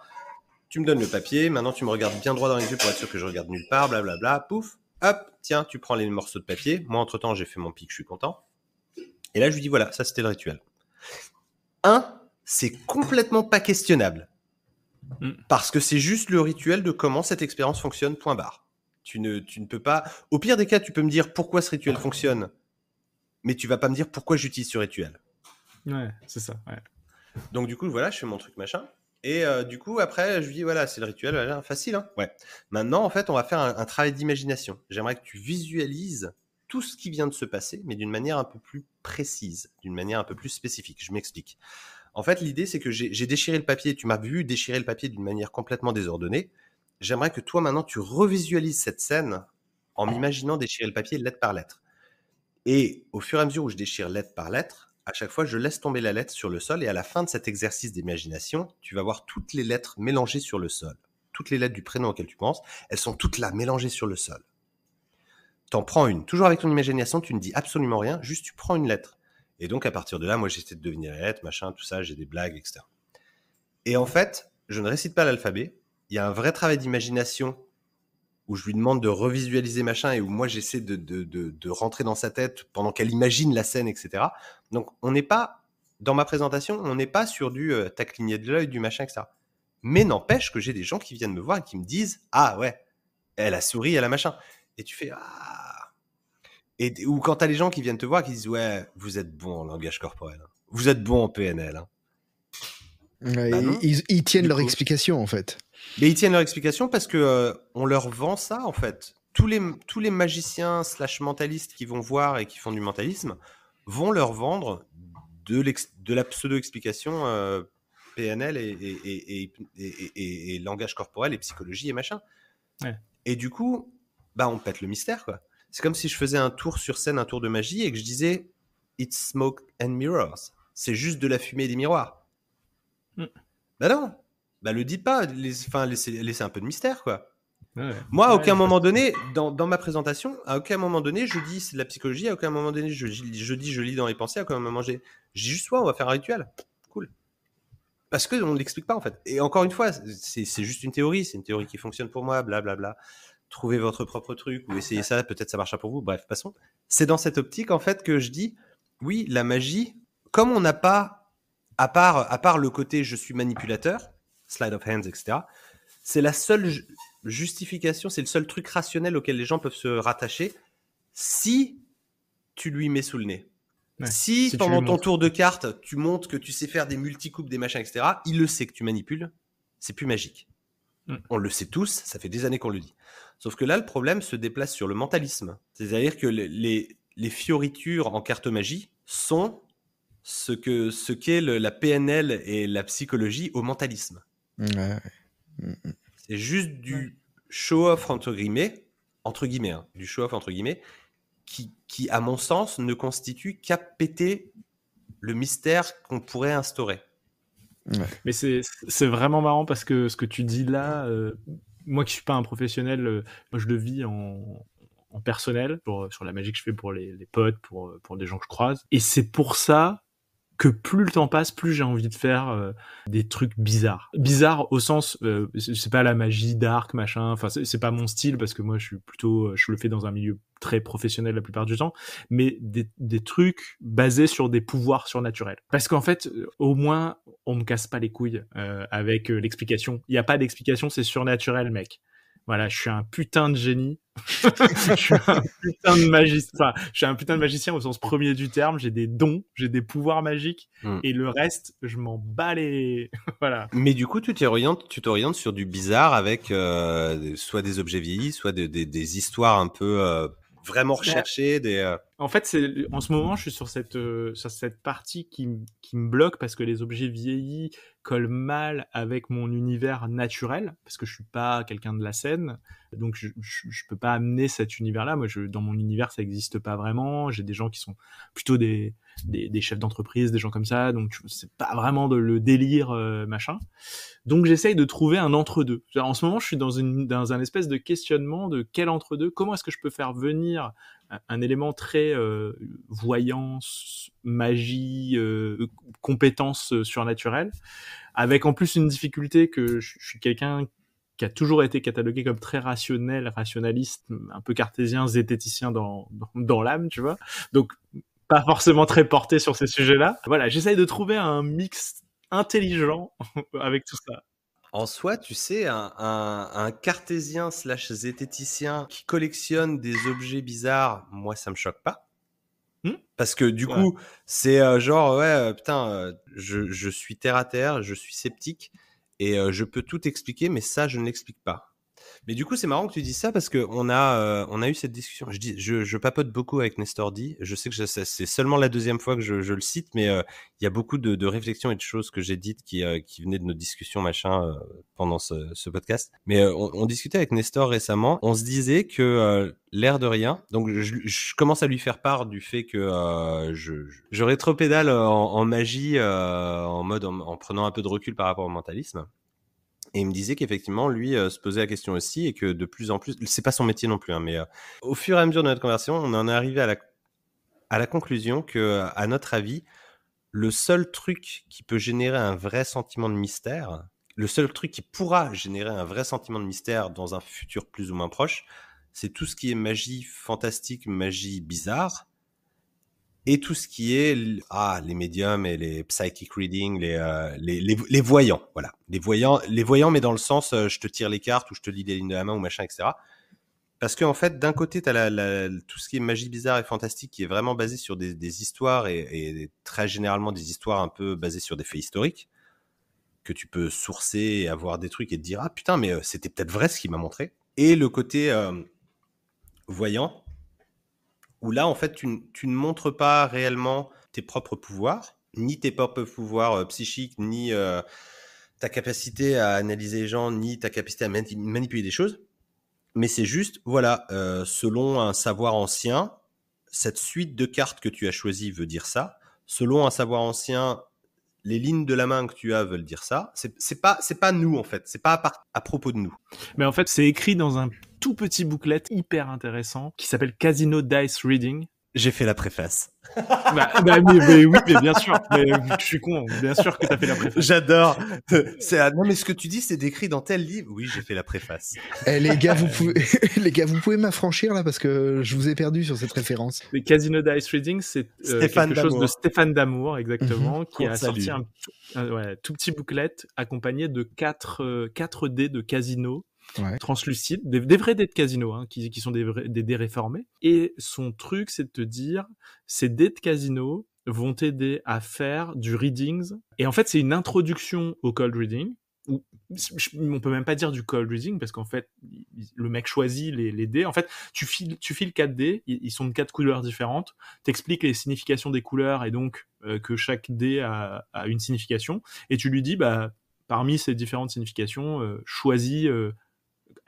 Tu me donnes le papier, maintenant tu me regardes bien droit dans les yeux pour être sûr que je regarde nulle part, blablabla. Pouf, hop, tiens, tu prends les morceaux de papier. Moi, entre-temps, j'ai fait mon pic, je suis content. Et là, je lui dis, voilà, ça c'était le rituel. Un, c'est complètement pas questionnable. Mm. Parce que c'est juste le rituel de comment cette expérience fonctionne, point barre. Tu ne, peux pas. Au pire des cas, tu peux me dire pourquoi ce rituel fonctionne, mais tu vas pas me dire pourquoi j'utilise ce rituel. Ouais, c'est ça. Donc du coup, voilà, je fais mon truc machin. Et euh, du coup, après, je dis voilà, c'est le rituel, facile. Hein ouais. Maintenant, en fait, on va faire un, un travail d'imagination. J'aimerais que tu visualises tout ce qui vient de se passer, mais d'une manière un peu plus précise, d'une manière un peu plus spécifique. Je m'explique. En fait, l'idée, c'est que j'ai déchiré le papier. Tu m'as vu déchirer le papier d'une manière complètement désordonnée j'aimerais que toi maintenant tu revisualises cette scène en ah. m'imaginant déchirer le papier lettre par lettre. Et au fur et à mesure où je déchire lettre par lettre, à chaque fois je laisse tomber la lettre sur le sol et à la fin de cet exercice d'imagination, tu vas voir toutes les lettres mélangées sur le sol. Toutes les lettres du prénom auquel tu penses, elles sont toutes là mélangées sur le sol. T'en prends une. Toujours avec ton imagination, tu ne dis absolument rien, juste tu prends une lettre. Et donc à partir de là, moi j'essaie de deviner la machin, tout ça, j'ai des blagues, etc. Et en fait, je ne récite pas l'alphabet, il y a un vrai travail d'imagination où je lui demande de revisualiser machin et où moi j'essaie de, rentrer dans sa tête pendant qu'elle imagine la scène, etc. Donc on n'est pas, dans ma présentation, on n'est pas sur du euh, t'as cligné de l'œil, du machin, etc. Mais n'empêche que j'ai des gens qui viennent me voir et qui me disent Ah ouais, elle a souri, elle a machin. Et tu fais Ah et, Ou quand as les gens qui viennent te voir qui disent Ouais, vous êtes bon en langage corporel, hein. vous êtes bon en PNL. Hein. Bah ils, tiennent leur explication en fait. Mais ils tiennent leur explication parce que euh, on leur vend ça en fait. Tous les, tous les magiciens slash mentalistes qui vont voir et qui font du mentalisme vont leur vendre de, de la pseudo-explication euh, PNL et, et, et, et, langage corporel et psychologie et machin. Et du coup, bah on pète le mystère quoi. C'est comme si je faisais un tour sur scène, un tour de magie et que je disais It's smoke and mirrors. C'est juste de la fumée et des miroirs. Ben Bah non, bah le dit pas, enfin laissez, laissez, un peu de mystère quoi. Moi, à aucun moment donné, dans, dans, ma présentation, à aucun moment donné, je dis c'est la psychologie, à aucun moment donné, je, je, dis je lis dans les pensées, à aucun moment j'ai juste toi on va faire un rituel, cool. Parce que on ne l'explique pas en fait. Et encore une fois, c'est juste une théorie, c'est une théorie qui fonctionne pour moi, blablabla. Bla, bla. Trouvez votre propre truc ou essayez ça, peut-être ça marchera pour vous. Bref, passons. C'est dans cette optique en fait que je dis oui, la magie, comme on n'a pas, à part, à part le côté je suis manipulateur, slide of hands, etc. C'est la seule justification, c'est le seul truc rationnel auquel les gens peuvent se rattacher si tu lui mets sous le nez. si, pendant ton tour de carte, tu montres que tu sais faire des multicoupes, des machins, etc., il le sait que tu manipules, c'est plus magique. Mm. On le sait tous, ça fait des années qu'on le dit. Sauf que là, le problème se déplace sur le mentalisme. C'est-à-dire que les, fioritures en carte magie sont ce qu'est ce la PNL et la psychologie au mentalisme. Mm, mm. C'est juste du show-off entre guillemets, entre guillemets, hein, du show-off entre guillemets, qui, qui, à mon sens, ne constitue qu'à péter le mystère qu'on pourrait instaurer. Mais c'est vraiment marrant parce que ce que tu dis là, euh, moi qui suis pas un professionnel, euh, moi je le vis en, personnel, pour, sur la magie que je fais pour les, potes, pour, pour des gens que je croise. Et c'est pour ça que plus le temps passe, plus j'ai envie de faire euh, des trucs bizarres. Bizarres au sens, euh, c'est pas la magie dark, machin, enfin c'est pas mon style parce que moi je suis plutôt, euh, je le fais dans un milieu très professionnel la plupart du temps, mais des, trucs basés sur des pouvoirs surnaturels. Parce qu'en fait, au moins, on me casse pas les couilles avec l'explication. Il n'y a pas d'explication, c'est surnaturel, mec. Voilà, je suis un putain de génie. je, suis un putain de magicien. je suis un de magicien au sens premier du terme. J'ai des dons, j'ai des pouvoirs magiques, hmm. et le reste, je m'en bats les. voilà. Mais du coup, tu t'orientes, tu t'orientes sur du bizarre avec euh, soit des objets vieillis, soit des histoires un peu euh, vraiment recherché des. Euh, en fait, c'est en ce moment, je suis sur cette euh, cette partie qui, qui me bloque parce que les objets vieillis collent mal avec mon univers naturel parce que je suis pas quelqu'un de la scène, donc je, je, peux pas amener cet univers-là. Moi, je, dans mon univers, ça n'existe pas vraiment. J'ai des gens qui sont plutôt des des, chefs d'entreprise, des gens comme ça. Donc c'est pas vraiment de, le délire euh, machin. Donc j'essaye de trouver un entre deux. En ce moment, je suis dans une dans un espèce de questionnement de quel entre deux. Comment est-ce que je peux faire venir un, élément très euh, voyance, magie, euh, compétence surnaturelle, avec en plus une difficulté que je, suis quelqu'un qui a toujours été catalogué comme très rationnel, rationaliste, un peu cartésien, zététicien dans, dans l'âme, tu vois. Donc, pas forcément très porté sur ces sujets-là. Voilà, j'essaye de trouver un mix intelligent avec tout ça. En soi, tu sais, un, cartésien slash zététicien qui collectionne des objets bizarres, moi, ça me choque pas. Hmm Parce que du coup, c'est euh, genre, ouais, euh, putain, euh, je, je, suis terre à terre, je suis sceptique et je peux tout expliquer, mais ça, je ne l'explique pas. Mais du coup, c'est marrant que tu dises ça parce qu'on a, euh, on a eu cette discussion. Je, dis, je, papote beaucoup avec Nestor D. Je sais que c'est seulement la deuxième fois que je, le cite, mais euh, il y a beaucoup de, réflexions et de choses que j'ai dites qui, euh, qui venaient de nos discussions machin pendant ce, podcast. Mais on, discutait avec Nestor récemment. On se disait que l'air de rien. Donc je, commence à lui faire part du fait que je, je rétropédale en, magie, en mode en, prenant un peu de recul par rapport au mentalisme. Et il me disait qu'effectivement, lui euh, se posait la question aussi et que de plus en plus, c'est pas son métier non plus, hein, mais euh, au fur et à mesure de notre conversation, on en est arrivé à la, à la conclusion que, euh, à notre avis, le seul truc qui peut générer un vrai sentiment de mystère, le seul truc qui pourra générer un vrai sentiment de mystère dans un futur plus ou moins proche, c'est tout ce qui est magie fantastique, magie bizarre, et tout ce qui est ah les médiums et les psychic reading, euh, les, les, voyants, voilà, les voyants, les voyants, mais dans le sens euh, je te tire les cartes ou je te lis des lignes de la main ou machin, etc. Parce qu'en en fait, d'un côté, tu as tout ce qui est magie bizarre et fantastique qui est vraiment basé sur des, histoires et, très généralement des histoires un peu basées sur des faits historiques que tu peux sourcer et avoir des trucs et te dire ah putain mais euh, c'était peut-être vrai ce qu'il m'a montré et le côté voyant où là, en fait, tu, ne montres pas réellement tes propres pouvoirs, ni tes propres pouvoirs euh, psychiques, ni euh, ta capacité à analyser les gens, ni ta capacité à manipuler des choses. Mais c'est juste, voilà, euh, selon un savoir ancien, cette suite de cartes que tu as choisie veut dire ça. Selon un savoir ancien, les lignes de la main que tu as veulent dire ça. C'est pas, c'est pas nous en fait. C'est pas à, propos de nous. Mais en fait, c'est écrit dans un tout petit bouclette hyper intéressant qui s'appelle Casino Dice Reading j'ai fait la préface. bah, bah mais, oui, mais bien sûr. je suis con. Bien sûr que as fait la préface. J'adore. C'est non, mais ce que tu dis, c'est décrit dans tel livre. Oui, j'ai fait la préface. Eh, les gars, vous pouvez, les gars, vous pouvez m'affranchir là parce que je vous ai perdu sur cette référence. Casino Dice Reading, c'est euh, quelque chose de Stéphane Damour, exactement, mhm. qui a sorti un, tout petit bouclette accompagné de 4 quatre, euh, dés de casino translucide des, vrais dés de casino, hein, qui, sont des, dés réformés. Et son truc, c'est de te dire, ces dés de casino vont t'aider à faire du readings. Et en fait, c'est une introduction au cold reading. ou on peut même pas dire du cold reading parce qu'en fait le mec choisit les, dés en fait tu files tu files 4 dés ils sont de quatre couleurs différentes t'expliques les significations des couleurs et donc euh, que chaque dé a, une signification et tu lui dis bah parmi ces différentes significations euh, choisis euh,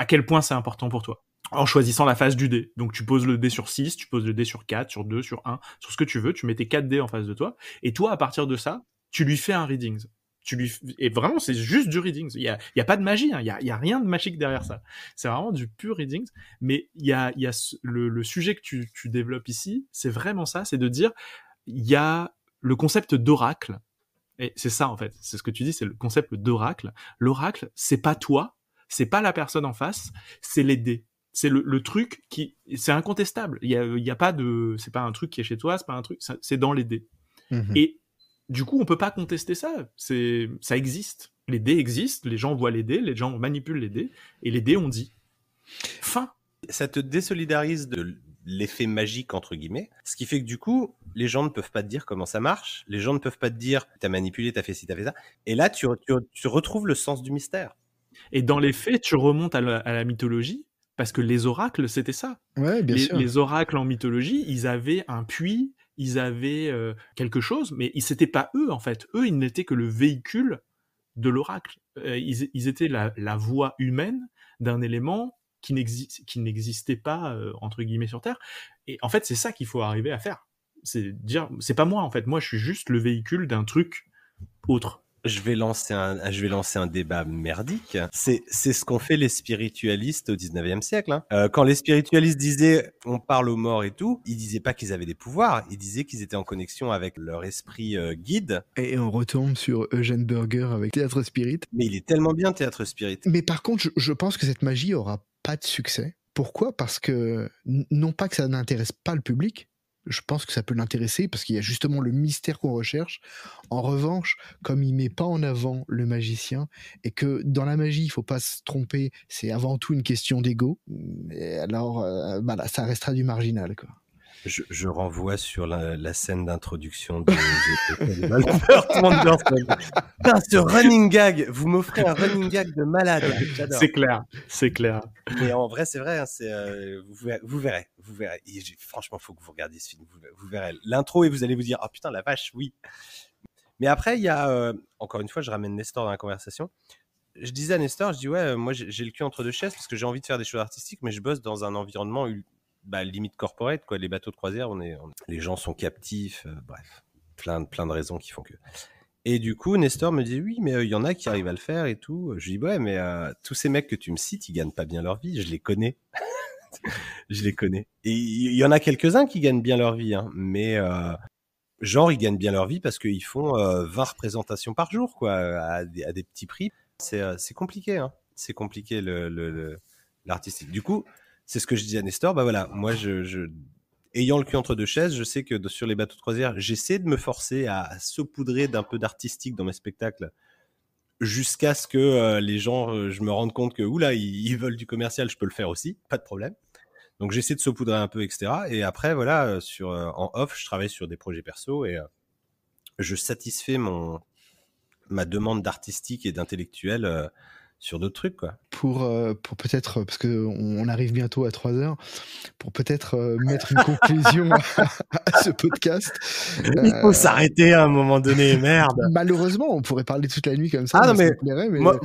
à quel point c'est important pour toi en choisissant la face du dé. Donc tu poses le dé sur 6, tu poses le dé sur 4, sur 2, sur 1, sur ce que tu veux, tu mets tes 4 dés en face de toi, et toi, à partir de ça, tu lui fais un readings. Tu lui... Et vraiment, c'est juste du readings. Il n'y a, y a, pas de magie, hein. il n'y a, y a, rien de magique derrière ça. C'est vraiment du pur readings. Mais il y a, y a le, sujet que tu, tu développes ici, c'est vraiment ça, c'est de dire, il y a le concept d'oracle. Et c'est ça, en fait. C'est ce que tu dis, c'est le concept d'oracle. L'oracle, c'est pas toi, c'est pas la personne en face, c'est les dés. C'est le, truc qui, c'est incontestable. Il y a, pas de, c'est pas un truc qui est chez toi, c'est pas un truc, c'est dans les dés. Mhm. Et du coup, on peut pas contester ça. C'est, ça existe. Les dés existent. Les gens voient les dés, les gens manipulent les dés, et les dés ont dit. Fin. Ça te désolidarise de l'effet magique entre guillemets, ce qui fait que du coup, les gens ne peuvent pas te dire comment ça marche, les gens ne peuvent pas te dire t'as manipulé, t'as fait ci, t'as fait ça, et là tu retrouves le sens du mystère. Et dans les faits, tu remontes à la, mythologie, parce que les oracles, c'était ça. les, oracles en mythologie, ils avaient un puits, ils avaient euh, quelque chose, mais ils n'étaient pas eux, en fait. Eux, ils n'étaient que le véhicule de l'oracle. Euh, ils, étaient la, la voix humaine d'un élément qui n'existait pas, euh, entre guillemets, sur Terre. Et en fait, c'est ça qu'il faut arriver à faire. C'est dire, c'est pas moi, en fait. Moi, je suis juste le véhicule d'un truc autre je vais lancer un, je vais lancer un débat merdique. C'est, c'est ce qu'ont fait les spiritualistes au 19e siècle. Hein. Euh, quand les spiritualistes disaient on parle aux morts et tout, ils disaient pas qu'ils avaient des pouvoirs, ils disaient qu'ils étaient en connexion avec leur esprit euh, guide. Et on retombe sur Eugène Burger avec Théâtre Spirit. Mais il est tellement bien Théâtre Spirit. Mais par contre, je, je pense que cette magie aura pas de succès. Pourquoi Parce que non pas que ça n'intéresse pas le public, je pense que ça peut l'intéresser parce qu'il y a justement le mystère qu'on recherche. En revanche, comme il met pas en avant le magicien et que dans la magie, il faut pas se tromper, c'est avant tout une question d'ego. Alors, euh, bah ça restera du marginal, quoi. Je, renvoie sur la, scène d'introduction de, ce running gag, vous m'offrez un running gag de malade. C'est clair, c'est clair. Mais en vrai, c'est vrai, hein, euh, vous, verrez, vous verrez. franchement, faut que vous regardiez ce film, vous, verrez l'intro et vous allez vous dire, oh, putain, la vache, oui. Mais après, il y a, euh, encore une fois, je ramène Nestor dans la conversation. Je disais à Nestor, je dis ouais, euh, moi j'ai le cul entre deux chaises parce que j'ai envie de faire des choses artistiques, mais je bosse dans un environnement bah, limite corporate, quoi. Les bateaux de croisière, on est, les gens sont captifs, euh, bref, plein de, plein de raisons qui font que. Et du coup, Nestor me dit oui, mais il euh, y en a qui arrivent à le faire et tout. Je dis ouais, mais euh, tous ces mecs que tu me cites, ils gagnent pas bien leur vie. Je les connais, je les connais. Et il y en a quelques-uns qui gagnent bien leur vie, hein, mais genre ils gagnent bien leur vie parce qu'ils font 20 représentations par jour, quoi, à des, petits prix. C'est compliqué, C'est compliqué hein. le, l'artistique. Du coup, c'est ce que je dis à Nestor. Bah voilà, moi, ayant le cul entre deux chaises, je sais que sur les bateaux de croisière, j'essaie de me forcer à saupoudrer d'un peu d'artistique dans mes spectacles jusqu'à ce que euh, les gens, euh, je me rende compte que, oula, ils, ils veulent du commercial, je peux le faire aussi, pas de problème. Donc j'essaie de saupoudrer un peu, etc. Et après, voilà, euh, sur, en off, je travaille sur des projets perso et je satisfais mon, ma demande d'artistique et d'intellectuel sur d'autres trucs quoi. Pour euh, pour peut-être parce que on arrive bientôt à 3 heures pour peut-être euh, mettre une conclusion à, ce podcast. Il faut euh, s'arrêter à un moment donné, merde. Malheureusement, on pourrait parler toute la nuit comme ça. Ah mais, Moi,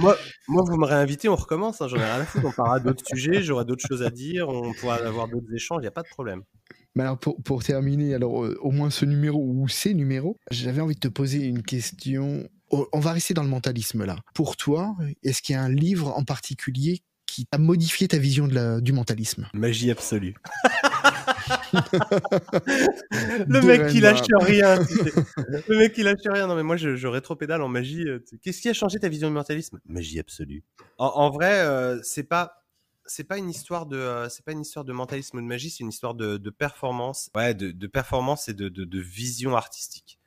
vous me réinvitez, on recommence. Hein, j'en ai rien à foutre. On parlera d'autres sujets, j'aurai d'autres choses à dire, on pourra avoir d'autres échanges. Il n'y a pas de problème. alors pour, terminer, alors au moins ce numéro ou ces numéros, j'avais envie de te poser une question Oh, on va rester dans le mentalisme là. Pour toi, est-ce qu'il y a un livre en particulier qui a modifié ta vision du mentalisme Magie absolue. le mec qui lâche rien. Le mec qui lâche rien. Non mais moi je, trop rétropédale en magie. Euh, Qu'est-ce qui a changé ta vision du mentalisme Magie absolue. En, vrai, euh, c'est pas c'est pas une histoire de euh, c'est pas une histoire de mentalisme ou de magie, c'est une histoire de, performance. Ouais, de, performance et de vision artistique.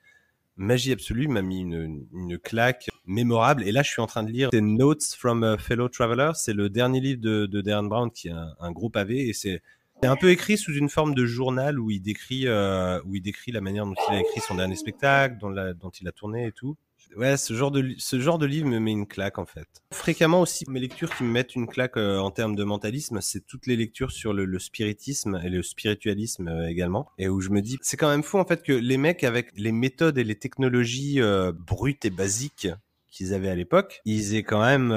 Magie absolue m'a mis une, une, claque mémorable. Et là, je suis en train de lire The Notes from a Fellow Traveler. C'est le dernier livre de, Darren Brown, qui est un, gros pavé. Et c'est un peu écrit sous une forme de journal où il décrit, euh, où il décrit la manière dont il a écrit son dernier spectacle, dont, dont il a tourné et tout. Ouais, ce genre, de, ce genre de livre me met une claque en fait. Fréquemment aussi, mes lectures qui me mettent une claque euh, en termes de mentalisme, c'est toutes les lectures sur le, spiritisme et le spiritualisme euh, également. Et où je me dis, c'est quand même fou en fait que les mecs avec les méthodes et les technologies euh, brutes et basiques qu'ils avaient à l'époque, ils aient quand même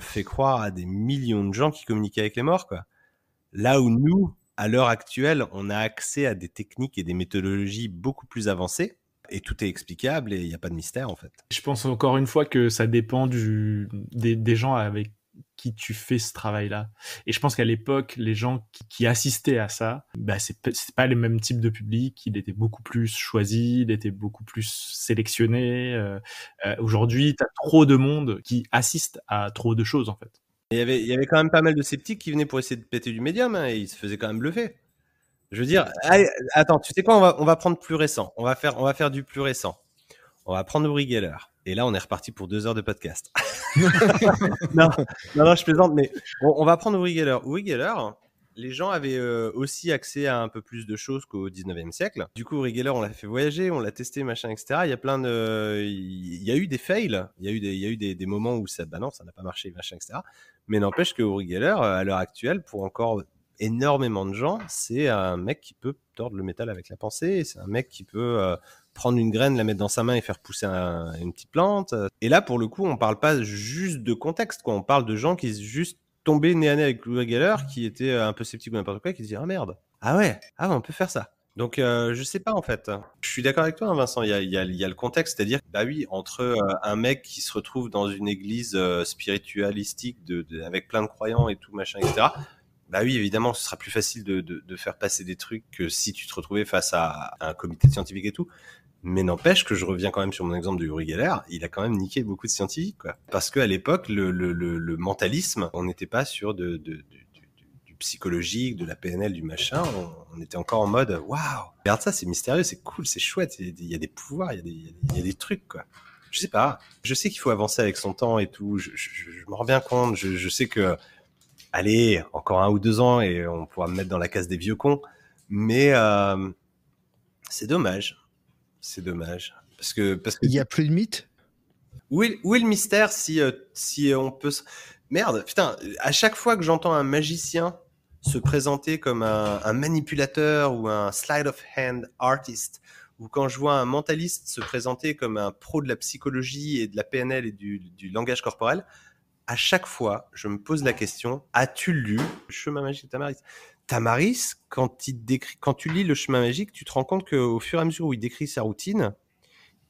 fait croire à des millions de gens qui communiquaient avec les morts. Quoi. Là où nous, à l'heure actuelle, on a accès à des techniques et des méthodologies beaucoup plus avancées et tout est explicable et il n'y a pas de mystère en fait. Je pense encore une fois que ça dépend des, gens avec qui tu fais ce travail-là. Et je pense qu'à l'époque, les gens qui, assistaient à ça, bah, c'est pas les mêmes types de public. Il était beaucoup plus choisi, il était beaucoup plus sélectionné. Euh, euh, aujourd'hui, tu as trop de monde qui assiste à trop de choses, en fait. Il y avait, quand même pas mal de sceptiques qui venaient pour essayer de péter du médium, hein, et ils se faisaient quand même bluffer. Je veux dire, attends, tu sais quoi, on va, prendre plus récent. On va faire, on va faire du plus récent. On va prendre Uri Geller. Et là, on est reparti pour deux heures de podcast. non, non, je plaisante, mais on, va prendre Uri Geller. Geller, les gens avaient euh, aussi accès à un peu plus de choses qu'au 19e siècle. Du coup, Uri on l'a fait voyager, on l'a testé, machin, etc. Il y a plein de. Il y a eu des fails, il y a eu des, il y a eu des, moments où ça, balance ça n'a pas marché, machin, etc. Mais n'empêche que Uri Geller, à l'heure actuelle, pour encore énormément de gens, c'est un mec qui peut tordre le métal avec la pensée, c'est un mec qui peut euh, prendre une graine, la mettre dans sa main et faire pousser une petite plante. Euh. Et là, pour le coup, on parle pas juste de contexte, quoi. on parle de gens qui sont juste tombés nez à nez avec Louis Geller, qui étaient euh, un peu sceptiques ou n'importe quoi, qui disaient « Ah merde, ah ouais, ah on peut faire ça ». Donc je sais pas en fait. Je suis d'accord avec toi, hein, Vincent. Il y a, le contexte, c'est-à-dire bah oui, entre un mec qui se retrouve dans une église spiritualistique avec plein de croyants et tout machin, etc bah oui, évidemment, ce sera plus facile de, faire passer des trucs que si tu te retrouvais face à, un comité scientifique et tout. Mais n'empêche que je reviens quand même sur mon exemple de Uri Geller, il a quand même niqué beaucoup de scientifiques, quoi. Parce qu'à l'époque, le, mentalisme, on n'était pas sur de, de psychologique, de la PNL, du machin, on, était encore en mode waouh, regarde ça, c'est mystérieux, c'est cool, c'est chouette, il y, a des pouvoirs, il y, a des trucs, quoi. Je sais pas, je sais qu'il faut avancer avec son temps et tout, je, je, m'en rends bien compte, je, je sais que allez, encore un ou deux ans et on pourra me mettre dans la case des vieux cons. Mais euh, c'est dommage. C'est dommage. Parce que. Parce qu'il Il n'y a plus de mythe où est, le mystère si, euh, on peut. Merde, putain, à chaque fois que j'entends un magicien se présenter comme un, manipulateur ou un slide of hand artist, ou quand je vois un mentaliste se présenter comme un pro de la psychologie et de la PNL et du langage corporel, à chaque fois, je me pose la question as-tu lu le chemin magique de Tamaris Tamaris, quand, il décrit, quand tu lis le chemin magique, tu te rends compte qu'au fur et à mesure où il décrit sa routine,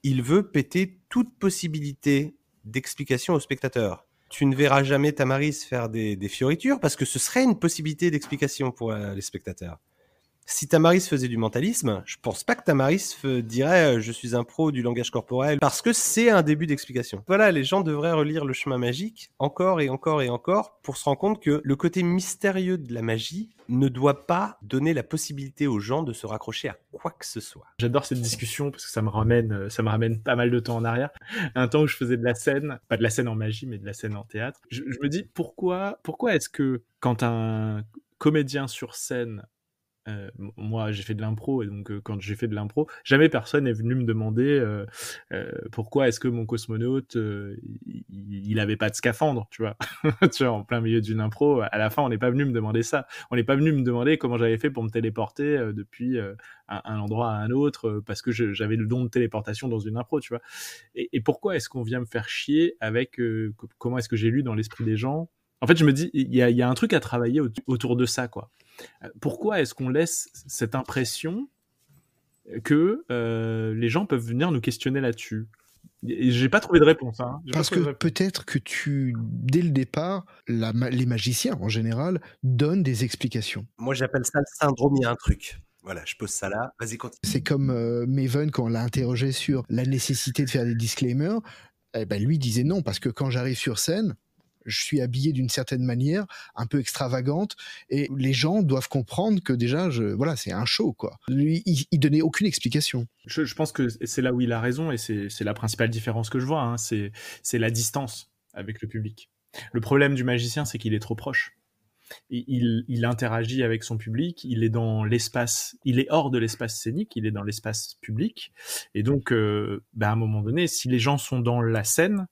il veut péter toute possibilité d'explication au spectateur. Tu ne verras jamais Tamaris faire des, fioritures parce que ce serait une possibilité d'explication pour euh, les spectateurs si Tamaris faisait du mentalisme, je pense pas que Tamaris dirait euh, je suis un pro du langage corporel parce que c'est un début d'explication. Voilà, les gens devraient relire le chemin magique encore et encore et encore pour se rendre compte que le côté mystérieux de la magie ne doit pas donner la possibilité aux gens de se raccrocher à quoi que ce soit. J'adore cette discussion parce que ça me ramène euh, ça me ramène pas mal de temps en arrière, un temps où je faisais de la scène, pas de la scène en magie mais de la scène en théâtre. Je, me dis pourquoi pourquoi est-ce que quand un comédien sur scène euh, moi, j'ai fait de l'impro et donc euh, quand j'ai fait de l'impro, jamais personne n'est venu me demander euh, pourquoi est-ce que mon cosmonaute il n'avait pas de scaphandre, tu vois. tu vois, en plein milieu d'une impro, à la fin, on n'est pas venu me demander ça. On n'est pas venu me demander comment j'avais fait pour me téléporter depuis un, endroit à un autre parce que j'avais le don de téléportation dans une impro, tu vois. Et, et pourquoi est-ce qu'on vient me faire chier avec comment est-ce que j'ai lu dans l'esprit des gens en fait, je me dis, il y a, un truc à travailler autour de ça, quoi. Euh, pourquoi est-ce qu'on laisse cette impression que euh, les gens peuvent venir nous questionner là-dessus j'ai pas trouvé de réponse. Hein. Parce que peut-être que tu, dès le départ, les magiciens en général donnent des explications. Moi, j'appelle ça le syndrome. Il y a un truc. Voilà, je pose ça là. Vas-y, continue. C'est comme euh, Maven quand on l'a interrogé sur la nécessité de faire des disclaimers. Eh ben, lui disait non parce que quand j'arrive sur scène, je suis habillé d'une certaine manière, un peu extravagante, et les gens doivent comprendre que déjà, je, voilà, c'est un show, quoi. Lui, il, donnait aucune explication. Je, pense que c'est là où il a raison, et c'est la principale différence que je vois, hein, c'est la distance avec le public. Le problème du magicien, c'est qu'il est trop proche. Il, interagit avec son public, il est dans l'espace, il est hors de l'espace scénique, il est dans l'espace public. Et donc, euh, bah, à un moment donné, si les gens sont dans la scène,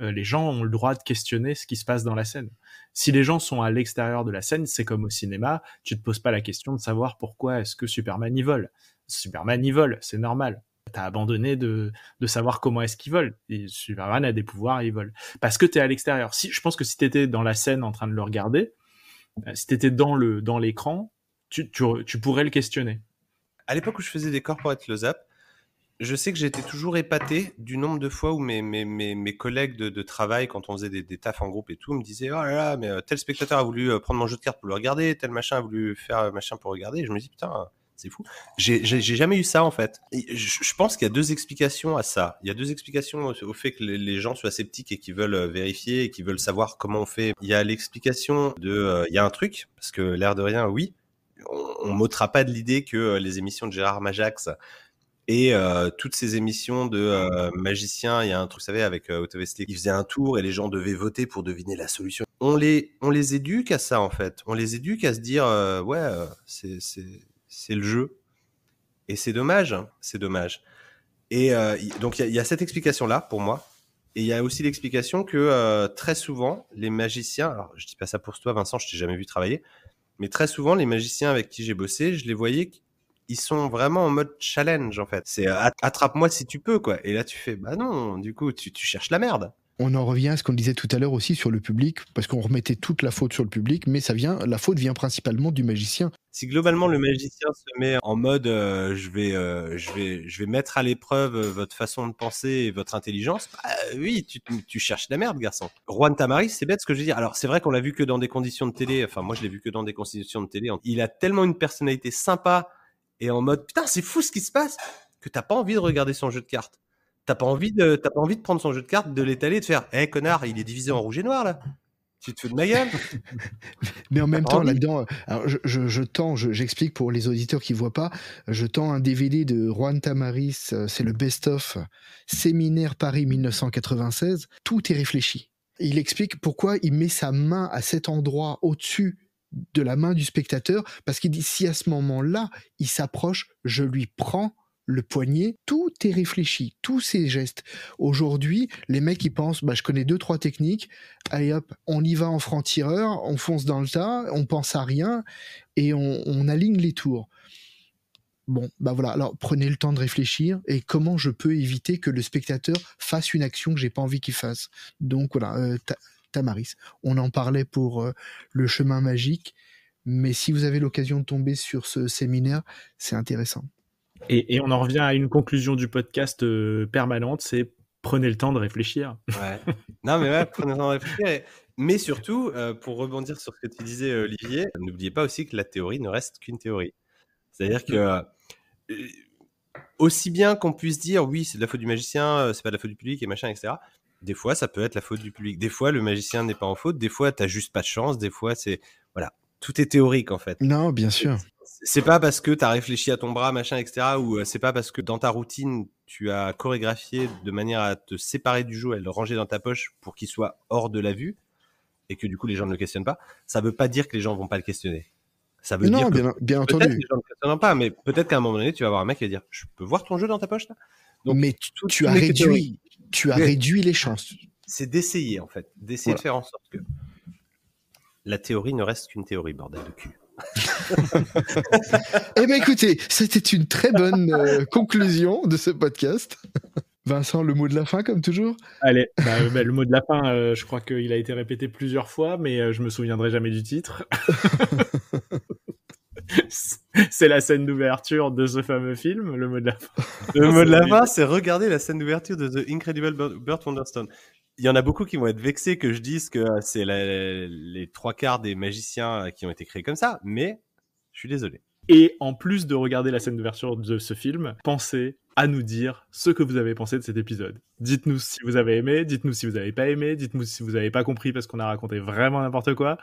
euh, les gens ont le droit de questionner ce qui se passe dans la scène. Si les gens sont à l'extérieur de la scène, c'est comme au cinéma, tu te poses pas la question de savoir pourquoi est-ce que Superman y vole. Superman y vole, c'est normal. T'as abandonné de, de, savoir comment est-ce qu'il vole. Et Superman a des pouvoirs, il vole. Parce que t'es à l'extérieur. Si, je pense que si étais dans la scène en train de le regarder, euh, si t'étais dans le, dans l'écran, tu, pourrais le questionner. À l'époque où je faisais des être le zap, je sais que j'étais toujours épaté du nombre de fois où mes, mes, mes, mes collègues de, travail, quand on faisait des, des, tafs en groupe et tout, me disaient Oh là là, mais euh, tel spectateur a voulu euh, prendre mon jeu de cartes pour le regarder, tel machin a voulu faire euh, machin pour regarder. je me dis Putain, c'est fou. J'ai jamais eu ça en fait. Je, pense qu'il y a deux explications à ça. Il y a deux explications au, fait que les, gens soient sceptiques et qu'ils veulent vérifier et qu'ils veulent savoir comment on fait. Il y a l'explication de il y a un truc parce que l'air de rien, oui, on, ne m'ôtera pas de l'idée que les émissions de Gérard Majax et euh, toutes ces émissions de euh, magiciens, il y a un truc, vous savez, avec euh, qui faisait un tour et les gens devaient voter pour deviner la solution. On les, on les éduque à ça, en fait. On les éduque à se dire, euh, ouais, c'est le jeu. Et c'est dommage, hein, c'est dommage. Et donc, il y, a cette explication-là, pour moi. Et il y a aussi l'explication que très souvent, les magiciens, alors je dis pas ça pour toi, Vincent, je t'ai jamais vu travailler, mais très souvent, les magiciens avec qui j'ai bossé, je les voyais ils sont vraiment en mode challenge en fait. C'est euh, attrape-moi si tu peux quoi. Et là tu fais bah non, du coup tu, tu cherches la merde on en revient à ce qu'on disait tout à l'heure aussi sur le public, parce qu'on remettait toute la faute sur le public, mais ça vient, la faute vient principalement du magicien. Si globalement le magicien se met en mode euh, je vais euh, je vais je vais mettre à l'épreuve votre façon de penser et votre intelligence, bah, oui, tu, tu cherches la merde garçon. Juan Tamari, c'est bête ce que je veux dire. Alors c'est vrai qu'on l'a vu que dans des conditions de télé, enfin moi je l'ai vu que dans des conditions de télé, il a tellement une personnalité sympa et en mode putain, c'est fou ce qui se passe que t'as pas envie de regarder son jeu de cartes. T'as pas envie de, t'as pas envie de prendre son jeu de cartes, de l'étaler, de faire, hé hey, connard, il est divisé en rouge et noir là. Tu te fous de ma gueule. Mais en même oh temps, là-dedans, je, tends, j'explique pour les auditeurs qui voient pas, je tends un DVD de Juan Tamaris, euh, c'est le best-of Séminaire Paris 1996. Tout est réfléchi. Il explique pourquoi il met sa main à cet endroit au-dessus de la main du spectateur, parce qu'il dit si à ce moment-là, il s'approche, je lui prends le poignet, tout est réfléchi, tous ces gestes. Aujourd'hui, les mecs ils pensent, bah, je connais deux trois techniques, allez hop, on y va en franc tireur, on fonce dans le tas, on pense à rien et on, aligne les tours. Bon, bah voilà. Alors prenez le temps de réfléchir et comment je peux éviter que le spectateur fasse une action que j'ai pas envie qu'il fasse. Donc voilà, euh, Tamaris. On en parlait pour euh, le chemin magique, mais si vous avez l'occasion de tomber sur ce séminaire, c'est intéressant. Et, on en revient à une conclusion du podcast euh, permanente, c'est prenez le temps de réfléchir. Non mais ouais, prenez le temps de réfléchir. Mais surtout, euh, pour rebondir sur ce que tu disais, Olivier, n'oubliez pas aussi que la théorie ne reste qu'une théorie. C'est-à-dire que aussi bien qu'on puisse dire oui, c'est de la faute du magicien, c'est pas de la faute du public et machin, etc. Des fois, ça peut être la faute du public. Des fois, le magicien n'est pas en faute. Des fois, tu t'as juste pas de chance. Des fois, c'est voilà, tout est théorique en fait. Non, bien sûr. C'est pas parce que tu as réfléchi à ton bras, machin, etc. Ou euh, c'est pas parce que dans ta routine tu as chorégraphié de manière à te séparer du jeu et le ranger dans ta poche pour qu'il soit hors de la vue et que du coup les gens ne le questionnent pas. Ça veut pas dire que les gens vont pas le questionner. Ça veut dire bien, que bien entendu. les gens ne questionnent pas, mais peut-être qu'à un moment donné tu vas avoir un mec qui va dire je peux voir ton jeu dans ta poche Donc, mais tu, as réduit, tu as réduit les chances. C'est d'essayer, en fait, d'essayer de faire en sorte que la théorie ne reste qu'une théorie, bordel de cul. eh bien, écoutez, c'était une très bonne euh, conclusion de ce podcast. Vincent, le mot de la fin, comme toujours Allez, bah, euh, bah, le mot de la fin, euh, je crois qu'il a été répété plusieurs fois, mais je me souviendrai jamais du titre. c'est la scène d'ouverture de ce fameux film, le mot de la fin. Le mot de la fin, c'est regarder la scène d'ouverture de The Incredible Burt Wonderstone. Il y en a beaucoup qui vont être vexés que je dise que c'est les trois quarts des magiciens qui ont été créés comme ça, mais je suis désolé. Et en plus de regarder la scène d'ouverture de ce film, pensez à nous dire ce que vous avez pensé de cet épisode. Dites-nous si vous avez aimé, dites-nous si vous n'avez pas aimé, dites-nous si vous n'avez pas compris parce qu'on a raconté vraiment n'importe quoi.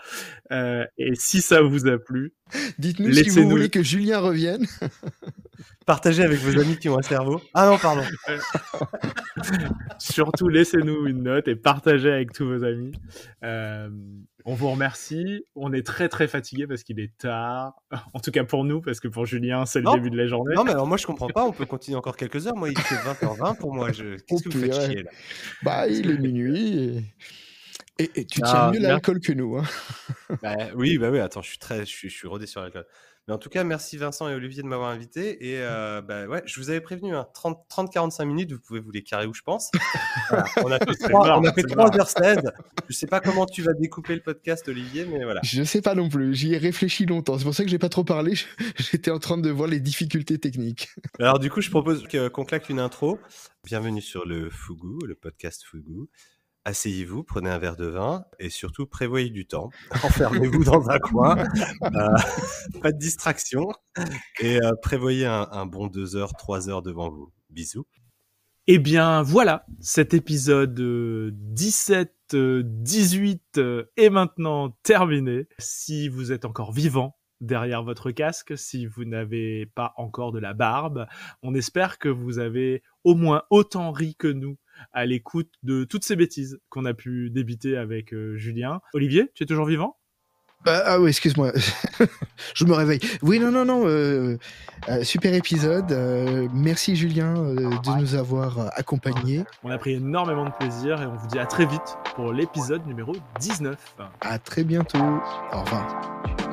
Euh, et si ça vous a plu, dites-nous si vous voulez que Julien revienne. Partagez avec vos amis qui ont un cerveau. Ah non, pardon. Surtout, laissez-nous une note et partagez avec tous vos amis. Euh, on vous remercie. On est très très fatigué parce qu'il est tard. En tout cas pour nous, parce que pour Julien, c'est le début de la journée. Non, mais alors moi je comprends pas. On peut continuer encore quelques heures. Moi, il fait 20h20 pour moi. Je... Qu'est-ce que vous faites Bah, il est minuit. Et... tu ah, tiens mieux l'alcool que nous. Hein. Bah, oui, bah oui, attends, je suis très, je suis, je rodé sur l'alcool. Mais en tout cas, merci Vincent et Olivier de m'avoir invité. Et mmh. euh, bah ouais, je vous avais prévenu, 30-45 hein, minutes, vous pouvez vous les carrer où je pense. on a fait, 3, h 16 Je sais pas comment tu vas découper le podcast, Olivier, mais voilà. Je ne sais pas non plus. J'y ai réfléchi longtemps. C'est pour ça que je n'ai pas trop parlé. J'étais en train de voir les difficultés techniques. Alors, du coup, je propose qu'on claque une intro. Bienvenue sur le Fougou, le podcast Fougou asseyez-vous, prenez un verre de vin et surtout prévoyez du temps. Enfermez-vous dans un coin, euh, pas de distraction et euh, prévoyez un, bon 2 heures, 3 heures devant vous. Bisous. Eh bien voilà, cet épisode 17, euh, 18 est maintenant terminé. Si vous êtes encore vivant, derrière votre casque si vous n'avez pas encore de la barbe. On espère que vous avez au moins autant ri que nous à l'écoute de toutes ces bêtises qu'on a pu débiter avec euh, Julien. Olivier, tu es toujours vivant bah, ah oui, excuse-moi, je me réveille. Oui, non, non, non, euh, euh, super épisode. merci Julien de nous avoir accompagnés. On a pris énormément de plaisir et on vous dit à très vite pour l'épisode numéro 19. À très bientôt. Au revoir.